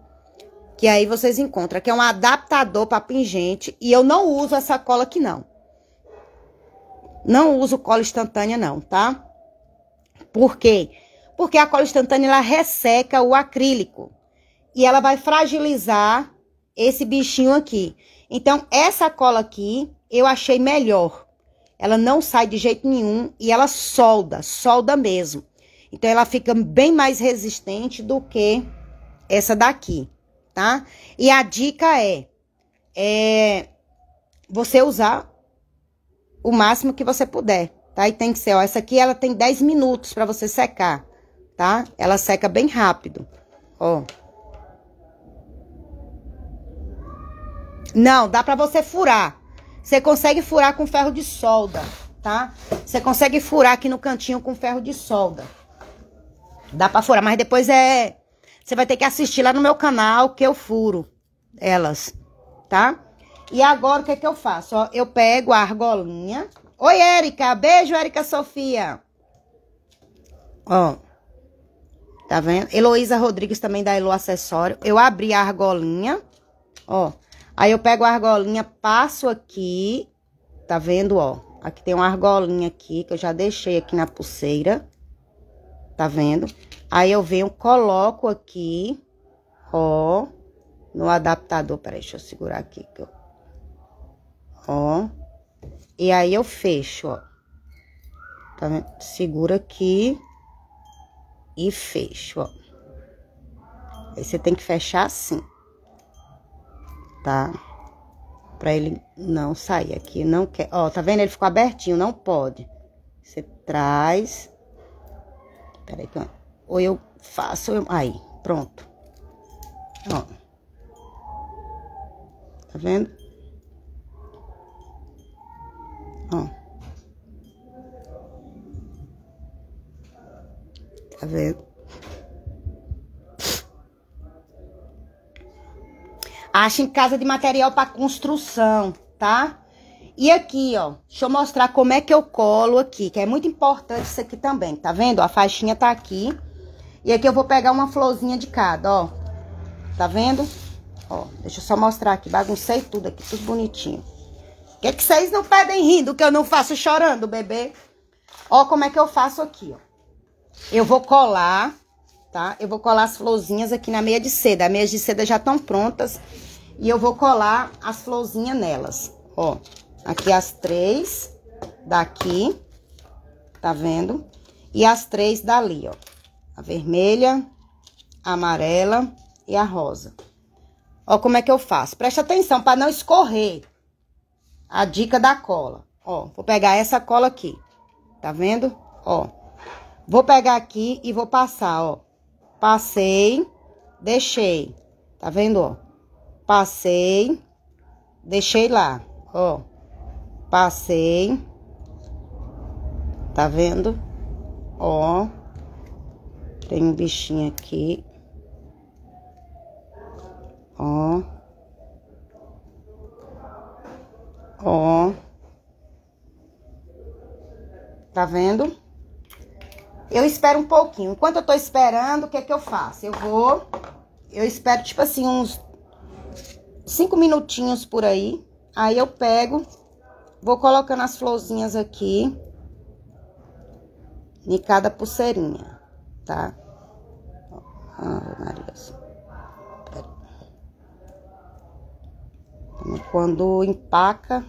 Que aí vocês encontram, que é um adaptador para pingente e eu não uso essa cola aqui não. Não uso cola instantânea não, tá? Por quê? Porque a cola instantânea ela resseca o acrílico e ela vai fragilizar esse bichinho aqui. Então essa cola aqui eu achei melhor ela não sai de jeito nenhum e ela solda, solda mesmo. Então ela fica bem mais resistente do que essa daqui, tá? E a dica é, é você usar o máximo que você puder, tá? E tem que ser, ó, essa aqui ela tem 10 minutos para você secar, tá? Ela seca bem rápido, ó. Não, dá para você furar. Você consegue furar com ferro de solda, tá? Você consegue furar aqui no cantinho com ferro de solda. Dá pra furar, mas depois é... Você vai ter que assistir lá no meu canal que eu furo elas, tá? E agora o que é que eu faço? Ó, eu pego a argolinha. Oi, Érica! Beijo, Érica Sofia! Ó, tá vendo? Heloísa Rodrigues também da Elo Acessório. Eu abri a argolinha, ó. Aí eu pego a argolinha, passo aqui, tá vendo, ó? Aqui tem uma argolinha aqui, que eu já deixei aqui na pulseira, tá vendo? Aí eu venho, coloco aqui, ó, no adaptador, peraí, deixa eu segurar aqui, que eu... ó, e aí eu fecho, ó, tá vendo? Segura aqui e fecho, ó. Aí você tem que fechar assim tá? Pra ele não sair aqui, não quer. Ó, tá vendo? Ele ficou abertinho, não pode. Você traz. Peraí, que ou eu faço, ou eu... Aí, pronto. Ó. Tá vendo? Ó. Tá vendo? Acha em casa de material para construção, tá? E aqui, ó, deixa eu mostrar como é que eu colo aqui, que é muito importante isso aqui também, tá vendo? A faixinha tá aqui. E aqui eu vou pegar uma florzinha de cada, ó. Tá vendo? Ó, deixa eu só mostrar aqui, baguncei tudo aqui, tudo bonitinho. O que é que vocês não pedem rindo que eu não faço chorando, bebê? Ó como é que eu faço aqui, ó. Eu vou colar, tá? Eu vou colar as florzinhas aqui na meia de seda. As meias de seda já estão prontas. E eu vou colar as florzinhas nelas, ó. Aqui as três daqui, tá vendo? E as três dali, ó. A vermelha, a amarela e a rosa. Ó, como é que eu faço? Presta atenção para não escorrer. A dica da cola. Ó, vou pegar essa cola aqui. Tá vendo? Ó. Vou pegar aqui e vou passar, ó. Passei, deixei. Tá vendo, ó? Passei, deixei lá, ó. Passei. Tá vendo? Ó. Tem um bichinho aqui. Ó. Ó. Tá vendo? Eu espero um pouquinho. Enquanto eu tô esperando, o que é que eu faço? Eu vou... Eu espero, tipo assim, uns cinco minutinhos por aí. Aí eu pego, vou colocando as florzinhas aqui em cada pulseirinha, tá? Ah, Maria. Assim. Então, quando empaca,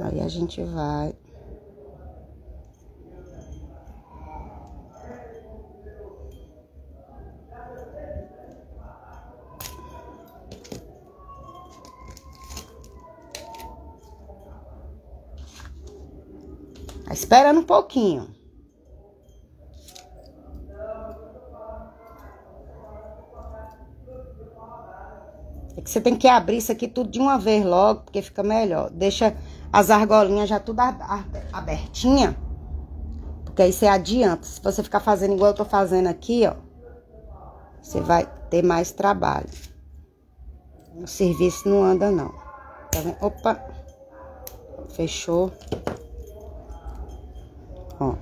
aí a gente vai Tá esperando um pouquinho. É que você tem que abrir isso aqui tudo de uma vez logo, porque fica melhor. Deixa as argolinhas já tudo abertinha, porque aí você adianta. Se você ficar fazendo igual eu tô fazendo aqui, ó, você vai ter mais trabalho. O serviço não anda não. Tá vendo? Opa. Fechou. Ó.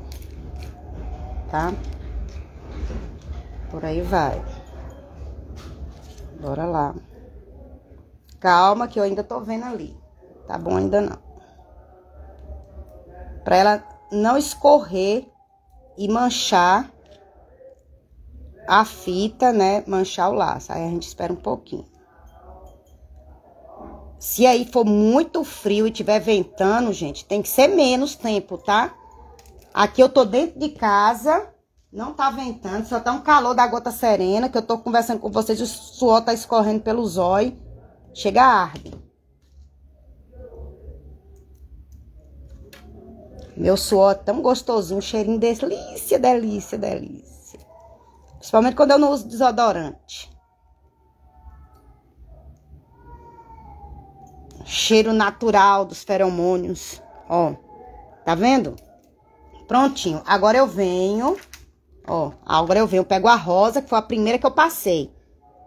Tá? Por aí vai. Bora lá. Calma que eu ainda tô vendo ali. Tá bom ainda não. Pra ela não escorrer e manchar a fita, né? Manchar o laço. Aí a gente espera um pouquinho. Se aí for muito frio e tiver ventando, gente, tem que ser menos tempo, tá? Aqui eu tô dentro de casa, não tá ventando, só tá um calor da gota serena, que eu tô conversando com vocês, o suor tá escorrendo pelos zóio, Chega a arde. Meu suor tão gostosinho, um cheirinho delícia, delícia, delícia. Principalmente quando eu não uso desodorante. Cheiro natural dos feromônios, ó. Tá vendo? Prontinho. Agora eu venho, ó, agora eu venho, pego a rosa, que foi a primeira que eu passei.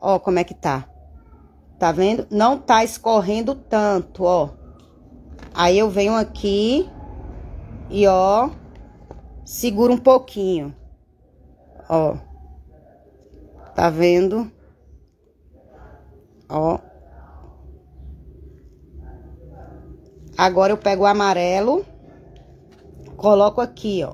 Ó, como é que tá. Tá vendo? Não tá escorrendo tanto, ó. Aí eu venho aqui e, ó, seguro um pouquinho. Ó. Tá vendo? Ó. Agora eu pego o amarelo Coloco aqui, ó.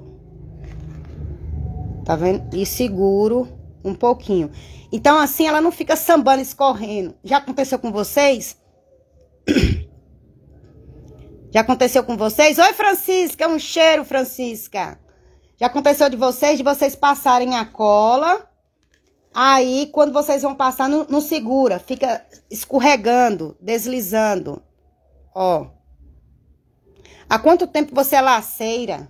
Tá vendo? E seguro um pouquinho. Então, assim, ela não fica sambando, escorrendo. Já aconteceu com vocês? Já aconteceu com vocês? Oi, Francisca, um cheiro, Francisca. Já aconteceu de vocês, de vocês passarem a cola. Aí, quando vocês vão passar, não, não segura. Fica escorregando, deslizando. Ó. Há quanto tempo você é laceira?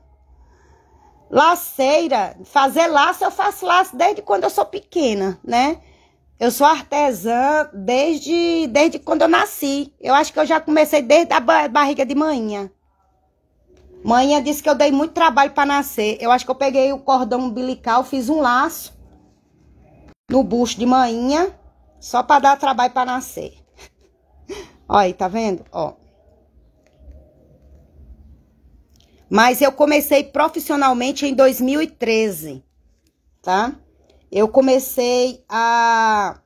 Laceira, fazer laço, eu faço laço desde quando eu sou pequena, né? Eu sou artesã desde, desde quando eu nasci. Eu acho que eu já comecei desde a barriga de manhã. Manhã disse que eu dei muito trabalho para nascer. Eu acho que eu peguei o cordão umbilical, fiz um laço no bucho de manhã, só para dar trabalho para nascer. Olha aí, tá vendo? Ó. Mas eu comecei profissionalmente em 2013, tá? Eu comecei a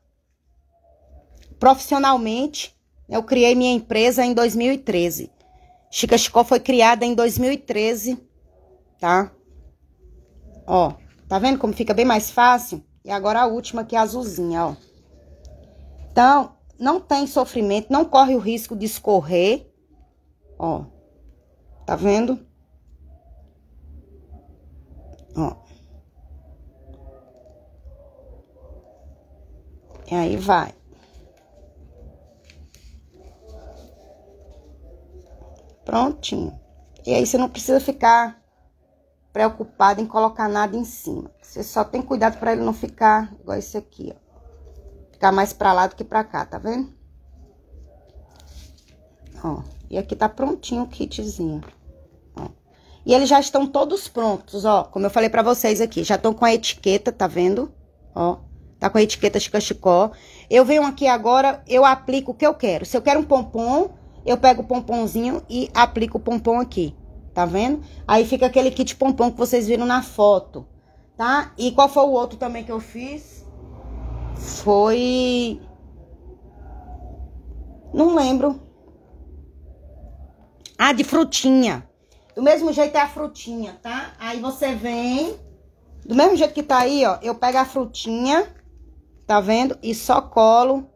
profissionalmente, eu criei minha empresa em 2013. Chica Chicó foi criada em 2013, tá? Ó, tá vendo como fica bem mais fácil? E agora a última que é azulzinha, ó. Então, não tem sofrimento, não corre o risco de escorrer, ó. Tá vendo? Ó. E aí vai. Prontinho. E aí você não precisa ficar preocupado em colocar nada em cima. Você só tem cuidado para ele não ficar igual esse aqui, ó. Ficar mais para lá do que para cá, tá vendo? Ó, e aqui tá prontinho o kitzinho. E eles já estão todos prontos, ó. Como eu falei para vocês aqui, já estão com a etiqueta, tá vendo? Ó, tá com a etiqueta Chica Chicó. Eu venho aqui agora, eu aplico o que eu quero. Se eu quero um pompom, eu pego o pomponzinho e aplico o pompom aqui, tá vendo? Aí fica aquele kit pompom que vocês viram na foto, tá? E qual foi o outro também que eu fiz? Foi... Não lembro. Ah, de frutinha. Do mesmo jeito é a frutinha, tá? Aí você vem, do mesmo jeito que tá aí, ó, eu pego a frutinha, tá vendo? E só colo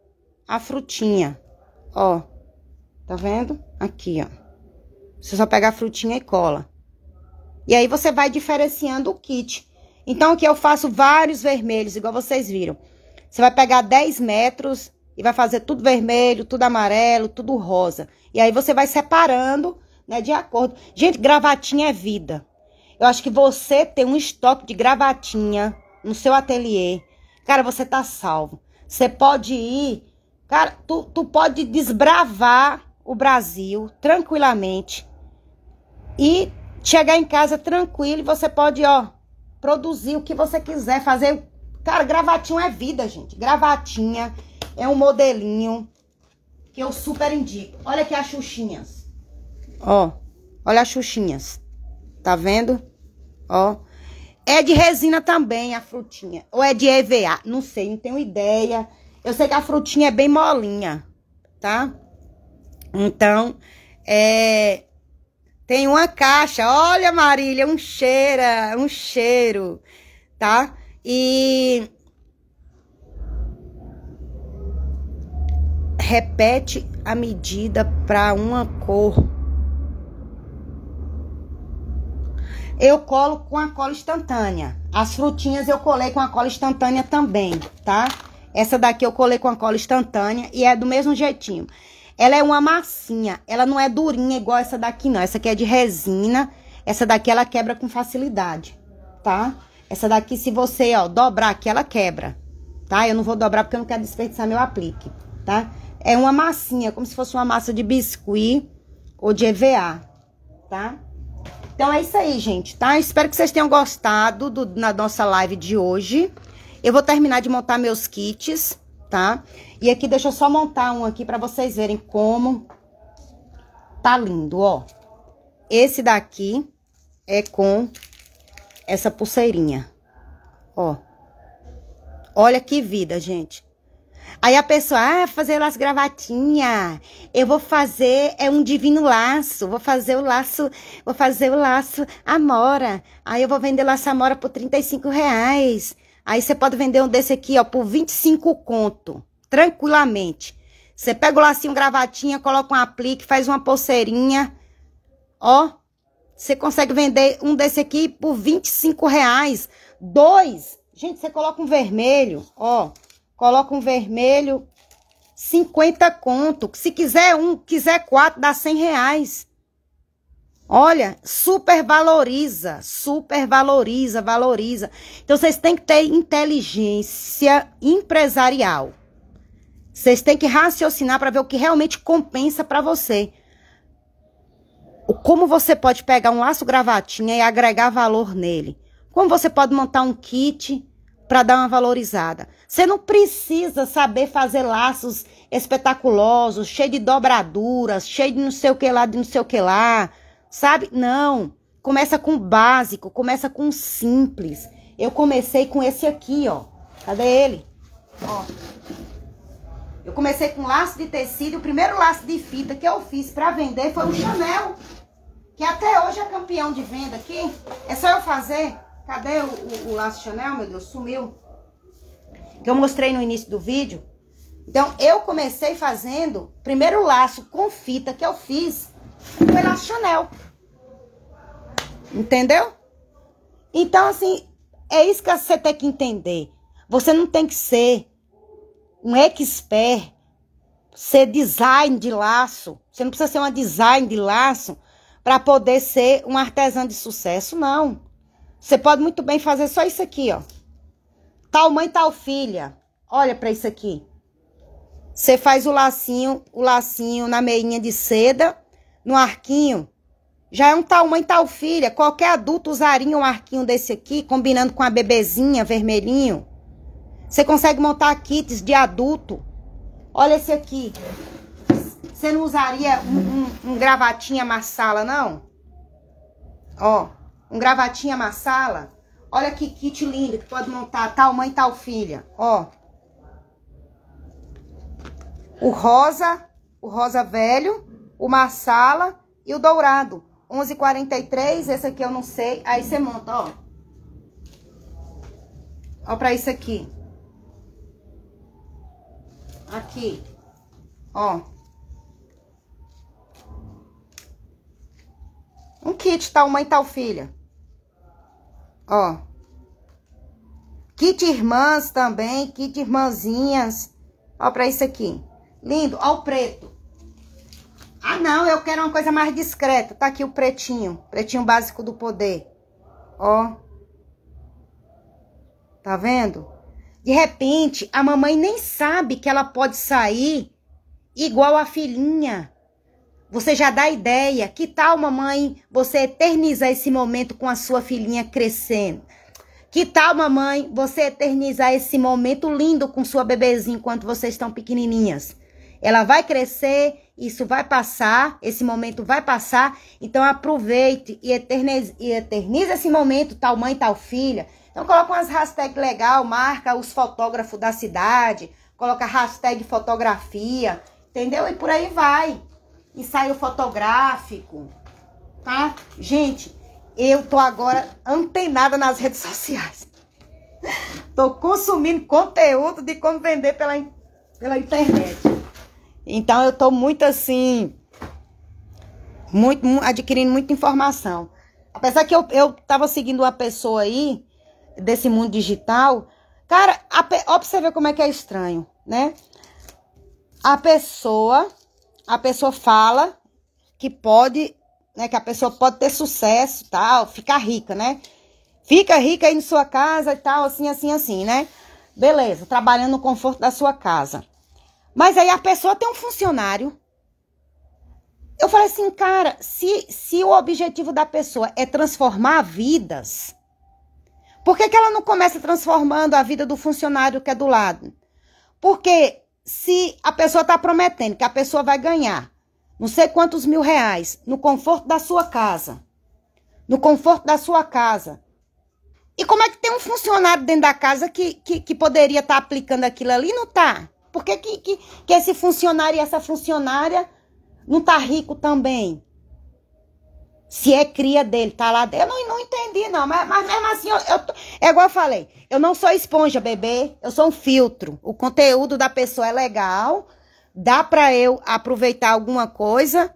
a frutinha, ó. Tá vendo? Aqui, ó. Você só pega a frutinha e cola. E aí você vai diferenciando o kit. Então, aqui eu faço vários vermelhos, igual vocês viram. Você vai pegar 10 metros e vai fazer tudo vermelho, tudo amarelo, tudo rosa. E aí você vai separando né? De acordo. Gente, gravatinha é vida. Eu acho que você ter um estoque de gravatinha no seu ateliê, cara, você tá salvo. Você pode ir, cara, tu, tu pode desbravar o Brasil tranquilamente e chegar em casa tranquilo e você pode, ó, produzir o que você quiser, fazer. Cara, gravatinho é vida, gente. Gravatinha é um modelinho que eu super indico. Olha aqui as xuxinhas. Ó, olha as xuxinhas. Tá vendo? Ó. É de resina também a frutinha. Ou é de EVA? Não sei, não tenho ideia. Eu sei que a frutinha é bem molinha, tá? Então, é... Tem uma caixa. Olha, Marília, um cheira, um cheiro, tá? E... Repete a medida para uma cor. eu colo com a cola instantânea. As frutinhas eu colei com a cola instantânea também, tá? Essa daqui eu colei com a cola instantânea e é do mesmo jeitinho. Ela é uma massinha, ela não é durinha igual essa daqui não. Essa aqui é de resina, essa daqui ela quebra com facilidade, tá? Essa daqui se você, ó, dobrar aqui, ela quebra, tá? Eu não vou dobrar porque eu não quero desperdiçar meu aplique, tá? É uma massinha, como se fosse uma massa de biscuit ou de EVA, Tá? Então é isso aí, gente, tá? Espero que vocês tenham gostado do, na nossa live de hoje. Eu vou terminar de montar meus kits, tá? E aqui, deixa eu só montar um aqui pra vocês verem como tá lindo, ó. Esse daqui é com essa pulseirinha, ó. Olha que vida, gente. Aí a pessoa, ah, fazer laço gravatinha, eu vou fazer, é um divino laço, vou fazer o laço, vou fazer o laço amora. Aí eu vou vender laço amora por 35 reais. Aí você pode vender um desse aqui, ó, por 25 conto, tranquilamente. Você pega o lacinho gravatinha, coloca um aplique, faz uma pulseirinha, ó. Você consegue vender um desse aqui por 25 reais, dois. Gente, você coloca um vermelho, ó. Coloca um vermelho, 50 conto. Se quiser um, quiser quatro, dá 100 reais. Olha, super valoriza, super valoriza. Então, vocês têm que ter inteligência empresarial. Vocês têm que raciocinar para ver o que realmente compensa para você. Como você pode pegar um laço gravatinha e agregar valor nele. Como você pode montar um kit para dar uma valorizada. Você não precisa saber fazer laços espetaculosos, cheio de dobraduras, cheio de não sei o que lá, de não sei o que lá, sabe? Não. Começa com o básico, começa com o simples. Eu comecei com esse aqui, ó. Cadê ele? Ó. Eu comecei com laço de tecido. O primeiro laço de fita que eu fiz para vender foi o Chanel. Que até hoje é campeão de venda aqui. É só eu fazer. Cadê o, o, o laço Chanel, meu Deus? Sumiu que eu mostrei no início do vídeo. Então, eu comecei fazendo primeiro laço com fita que eu fiz foi laço Chanel. Entendeu? Então, assim, é isso que você tem que entender. Você não tem que ser um expert, ser design de laço. Você não precisa ser uma design de laço para poder ser um artesã de sucesso, não. Você pode muito bem fazer só isso aqui, ó. Tal mãe, tal filha. Olha para isso aqui. Você faz o lacinho, o lacinho na meinha de seda, no arquinho. Já é um tal mãe, tal filha. Qualquer adulto usaria um arquinho desse aqui, combinando com a bebezinha vermelhinho. Você consegue montar kits de adulto. Olha esse aqui. Você não usaria um, um, um gravatinha massala, não? Ó, um gravatinha massala. Olha que kit lindo que pode montar tal mãe, tal filha. Ó. O rosa, o rosa velho, o marsala e o dourado. 11,43, esse aqui eu não sei. Aí você monta, ó. Ó pra isso aqui. Aqui. Ó. Um kit, tal mãe, tal filha. Ó. Kit irmãs também, kit irmãzinhas. Ó, pra isso aqui. Lindo. Ó o preto. Ah, não, eu quero uma coisa mais discreta. Tá aqui o pretinho. Pretinho básico do poder. Ó. Tá vendo? De repente, a mamãe nem sabe que ela pode sair igual a filhinha você já dá ideia. Que tal, mamãe, você eternizar esse momento com a sua filhinha crescendo? Que tal, mamãe, você eternizar esse momento lindo com sua bebezinha enquanto vocês estão pequenininhas? Ela vai crescer, isso vai passar, esse momento vai passar, então aproveite e eternize, e eternize esse momento, tal mãe, tal filha. Então coloca umas hashtags legal, marca os fotógrafos da cidade, coloca hashtag fotografia, entendeu? E por aí vai ensaio fotográfico, tá? Gente, eu tô agora antenada nas redes sociais. tô consumindo conteúdo de como vender pela, pela internet. Então eu tô muito assim, muito, adquirindo muita informação. Apesar que eu, eu tava seguindo uma pessoa aí desse mundo digital, cara, a, observe como é que é estranho, né? A pessoa a pessoa fala que pode, né, que a pessoa pode ter sucesso, tal, ficar rica, né? Fica rica aí na sua casa e tal, assim, assim, assim, né? Beleza, trabalhando no conforto da sua casa. Mas aí a pessoa tem um funcionário. Eu falei assim, cara, se, se o objetivo da pessoa é transformar vidas, por que, que ela não começa transformando a vida do funcionário que é do lado? Porque se a pessoa está prometendo que a pessoa vai ganhar não sei quantos mil reais no conforto da sua casa, no conforto da sua casa. E como é que tem um funcionário dentro da casa que, que, que poderia estar tá aplicando aquilo ali não está? Por que, que, que, esse funcionário e essa funcionária não está rico também? Se é cria dele, tá lá dentro. Eu não, não entendi, não. Mas, mas mesmo assim, eu, eu, é igual eu falei. Eu não sou esponja, bebê. Eu sou um filtro. O conteúdo da pessoa é legal. Dá pra eu aproveitar alguma coisa.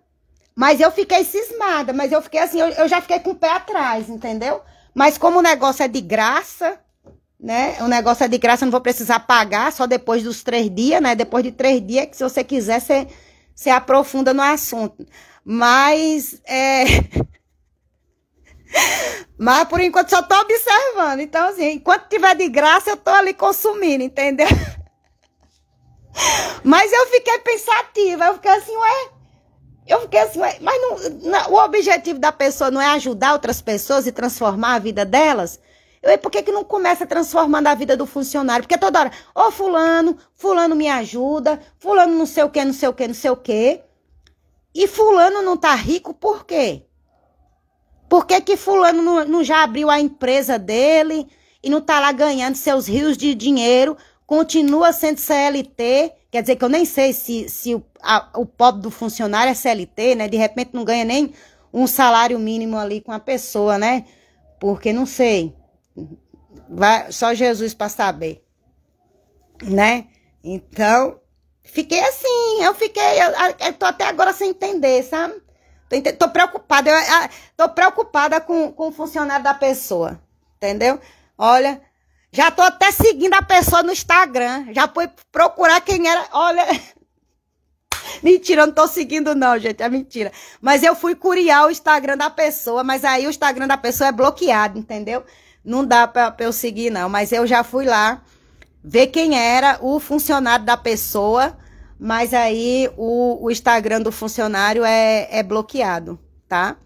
Mas eu fiquei cismada. Mas eu fiquei assim, eu, eu já fiquei com o pé atrás, entendeu? Mas como o negócio é de graça, né? O negócio é de graça, eu não vou precisar pagar. Só depois dos três dias, né? Depois de três dias, que se você quiser, você, você aprofunda no assunto. Mas é. Mas por enquanto só tô observando. Então, assim, enquanto tiver de graça, eu tô ali consumindo, entendeu? Mas eu fiquei pensativa, eu fiquei assim, ué. Eu fiquei assim, ué, mas não, não, o objetivo da pessoa não é ajudar outras pessoas e transformar a vida delas? Eu, por que, que não começa transformando a vida do funcionário? Porque toda hora, ô oh, fulano, fulano me ajuda, fulano não sei o que, não sei o que, não sei o que. E fulano não tá rico por quê? Por que, que fulano não, não já abriu a empresa dele e não tá lá ganhando seus rios de dinheiro, continua sendo CLT, quer dizer que eu nem sei se, se o, a, o pobre do funcionário é CLT, né? De repente não ganha nem um salário mínimo ali com a pessoa, né? Porque não sei. Vai, só Jesus para saber, né? Então, Fiquei assim, eu fiquei, eu, eu tô até agora sem entender, sabe? Tô, tô preocupada, eu, eu, tô preocupada com, com o funcionário da pessoa, entendeu? Olha, já tô até seguindo a pessoa no Instagram, já fui procurar quem era, olha... Mentira, eu não tô seguindo não, gente, é mentira. Mas eu fui curiar o Instagram da pessoa, mas aí o Instagram da pessoa é bloqueado, entendeu? Não dá pra, pra eu seguir não, mas eu já fui lá ver quem era o funcionário da pessoa, mas aí o, o Instagram do funcionário é, é bloqueado, tá?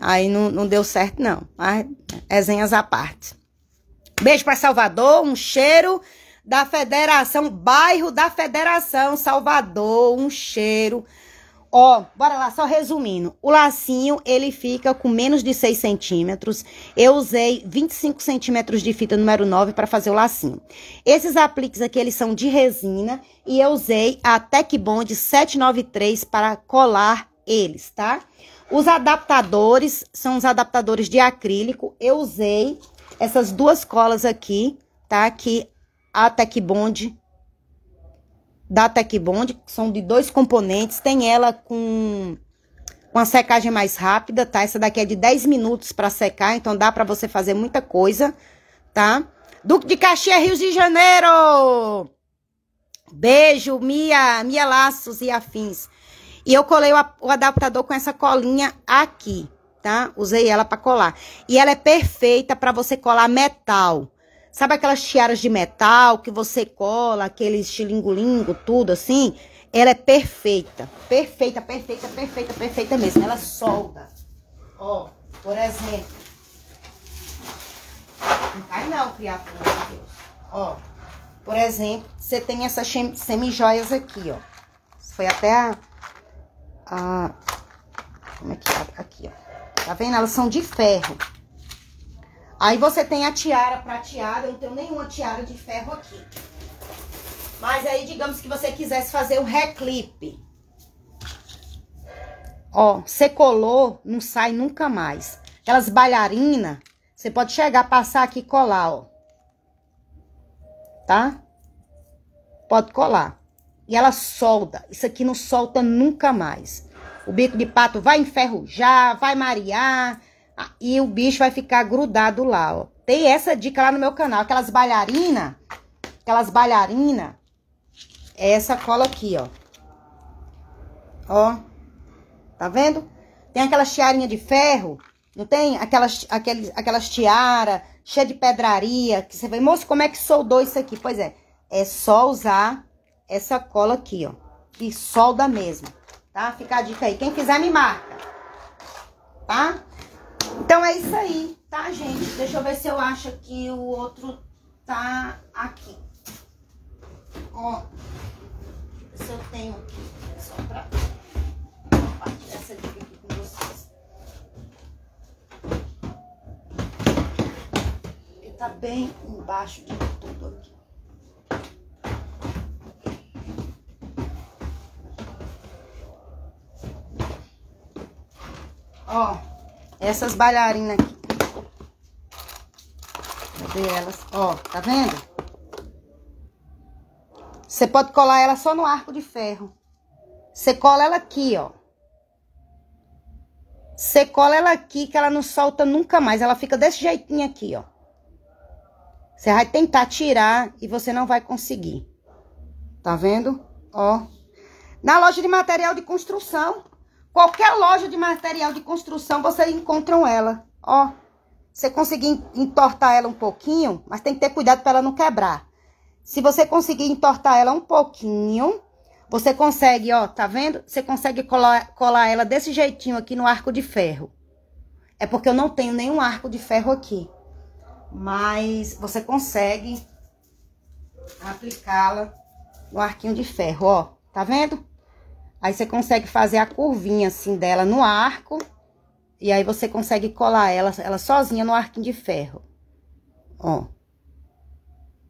Aí não, não deu certo, não. Mas resenhas à parte. Beijo para Salvador, um cheiro da Federação, bairro da Federação, Salvador, um cheiro. Ó, bora lá, só resumindo. O lacinho, ele fica com menos de 6 centímetros. Eu usei 25 centímetros de fita número 9 para fazer o lacinho. Esses apliques aqui, eles são de resina. E eu usei a Tec Bond 793 para colar eles, tá? Os adaptadores, são os adaptadores de acrílico. Eu usei essas duas colas aqui, tá? Que a Tec Bond da Tecbond, que são de dois componentes. Tem ela com uma secagem mais rápida, tá? Essa daqui é de 10 minutos para secar, então dá para você fazer muita coisa, tá? Duque de Caxias, Rio de Janeiro! Beijo, Mia, Mia Laços e afins. E eu colei o, o adaptador com essa colinha aqui, tá? Usei ela para colar. E ela é perfeita para você colar metal. Sabe aquelas tiaras de metal que você cola, aquele estilingo tudo assim? Ela é perfeita. Perfeita, perfeita, perfeita, perfeita mesmo. Ela solda. Ó, por exemplo. Não cai não, criatura de Deus. Ó, por exemplo, você tem essas semijoias aqui, ó. Foi até a, a... Como é que é Aqui, ó. Tá vendo? Elas são de ferro. Aí você tem a tiara prateada, eu não tenho nenhuma tiara de ferro aqui. Mas aí, digamos que você quisesse fazer um reclipe. Ó, você colou, não sai nunca mais. Aquelas bailarinas, você pode chegar, passar aqui e colar, ó. Tá? Pode colar. E ela solda. Isso aqui não solta nunca mais. O bico de pato vai enferrujar, vai marear, e o bicho vai ficar grudado lá, ó. Tem essa dica lá no meu canal. Aquelas bailarina, aquelas bailarina, é essa cola aqui, ó. Ó, tá vendo? Tem aquela tiarinha de ferro, não tem? Aquelas, aqueles, aquelas tiara cheia de pedraria, que você vê, moço, como é que soldou isso aqui? Pois é, é só usar essa cola aqui, ó, que solda mesmo, tá? Fica a dica aí, quem quiser me marca, tá? Então é isso aí, tá, gente? Deixa eu ver se eu acho que o outro tá aqui. Ó, se eu tenho aqui, é só pra compartilhar essa dica aqui com vocês. Ele tá bem embaixo de tudo aqui. Ó essas bailarinas aqui. Cadê elas? Ó, tá vendo? Você pode colar ela só no arco de ferro. Você cola ela aqui, ó. Você cola ela aqui que ela não solta nunca mais. Ela fica desse jeitinho aqui, ó. Você vai tentar tirar e você não vai conseguir. Tá vendo? Ó. Na loja de material de construção. Qualquer loja de material de construção, vocês encontram ela. Ó, você conseguir entortar ela um pouquinho, mas tem que ter cuidado para ela não quebrar. Se você conseguir entortar ela um pouquinho, você consegue, ó, tá vendo? Você consegue colar, colar ela desse jeitinho aqui no arco de ferro. É porque eu não tenho nenhum arco de ferro aqui. Mas você consegue aplicá-la no arquinho de ferro, ó. Tá vendo? Aí você consegue fazer a curvinha assim dela no arco. E aí você consegue colar ela, ela sozinha no arquinho de ferro. Ó.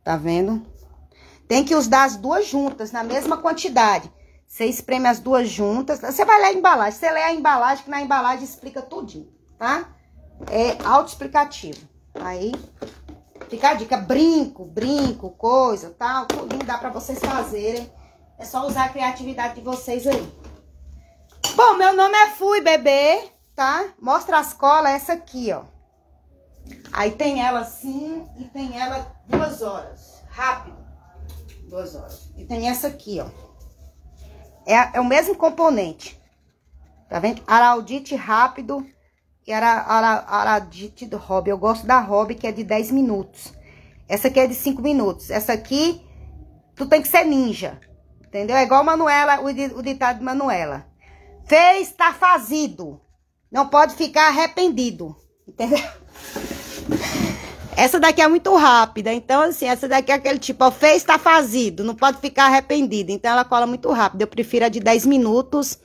Tá vendo? Tem que usar as duas juntas na mesma quantidade. Você espreme as duas juntas. Você vai ler a embalagem. Você lê a embalagem, que na embalagem explica tudinho, tá? É autoexplicativo. Aí fica a dica. Brinco, brinco, coisa, tal. Tudo dá pra vocês fazerem é só usar a criatividade de vocês aí. Bom, meu nome é Fui Bebê, tá? Mostra as colas, essa aqui, ó. Aí tem ela assim e tem ela duas horas. Rápido. Duas horas. E tem essa aqui, ó. É, é o mesmo componente. Tá vendo? Araldite rápido e ara, ara, Araldite do Hobby. Eu gosto da Hobby, que é de 10 minutos. Essa aqui é de 5 minutos. Essa aqui, tu tem que ser ninja. Entendeu? É igual Manuela, o, ditado de Manuela. Fez, tá fazido. Não pode ficar arrependido. Entendeu? Essa daqui é muito rápida. Então, assim, essa daqui é aquele tipo, ó, fez, tá fazido. Não pode ficar arrependido. Então, ela cola muito rápido. Eu prefiro a de 10 minutos,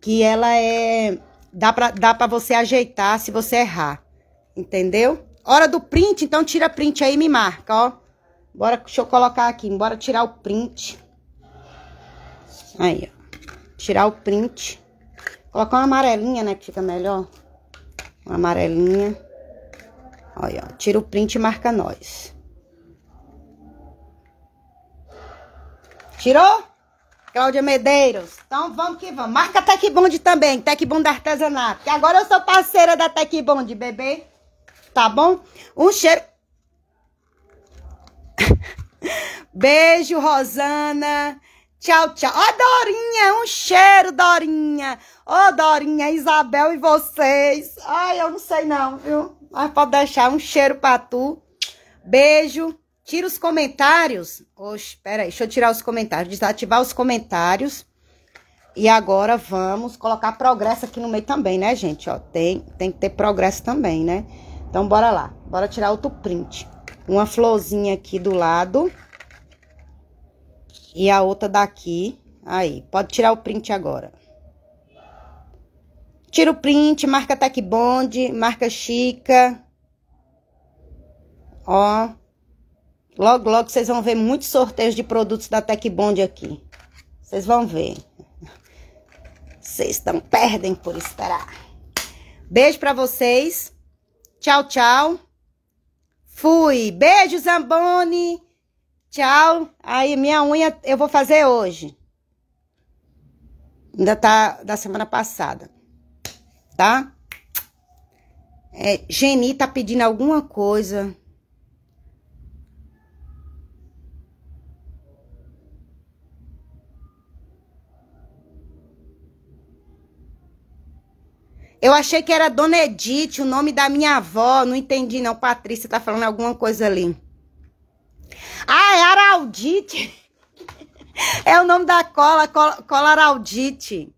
que ela é... Dá pra, dá pra você ajeitar se você errar. Entendeu? Hora do print, então tira print aí e me marca, ó. Bora, deixa eu colocar aqui. Bora tirar o print. Aí, ó. Tirar o print. Colocar uma amarelinha, né? Que fica melhor. Uma amarelinha. Olha, ó. Tira o print e marca nós. Tirou? Cláudia Medeiros. Então vamos que vamos. Marca Tec Bond também, Tec Bond Artesanato. Que agora eu sou parceira da Tec Bond, bebê. Tá bom? Um cheiro. Beijo, Rosana. Tchau, tchau. Ó, oh, Dorinha, é um cheiro, Dorinha. Ô, oh, Dorinha, Isabel e vocês. Ai, eu não sei não, viu? Mas pode deixar um cheiro pra tu. Beijo. Tira os comentários. Oxe, peraí, deixa eu tirar os comentários. Desativar os comentários. E agora vamos colocar progresso aqui no meio também, né, gente? Ó, tem, tem que ter progresso também, né? Então, bora lá. Bora tirar outro print. Uma florzinha aqui do lado. E a outra daqui. Aí, pode tirar o print agora. Tira o print, marca Tech Bond, marca Chica. Ó. Logo, logo vocês vão ver muitos sorteios de produtos da Tech Bond aqui. Vocês vão ver. Vocês estão perdem por esperar. Beijo para vocês. Tchau, tchau. Fui. Beijo, Zamboni. Tchau. Aí, minha unha eu vou fazer hoje. Ainda tá da semana passada. Tá? É, Geni tá pedindo alguma coisa. Eu achei que era Dona Edith, o nome da minha avó. Não entendi, não. Patrícia tá falando alguma coisa ali. Ah, é araldite. É o nome da cola, cola, cola araldite.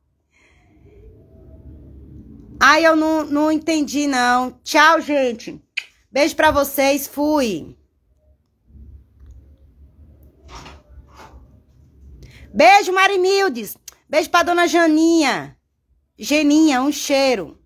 Ai, eu não, não entendi, não. Tchau, gente. Beijo para vocês. Fui. Beijo, Marimildes. Beijo pra dona Janinha. Geninha, um cheiro.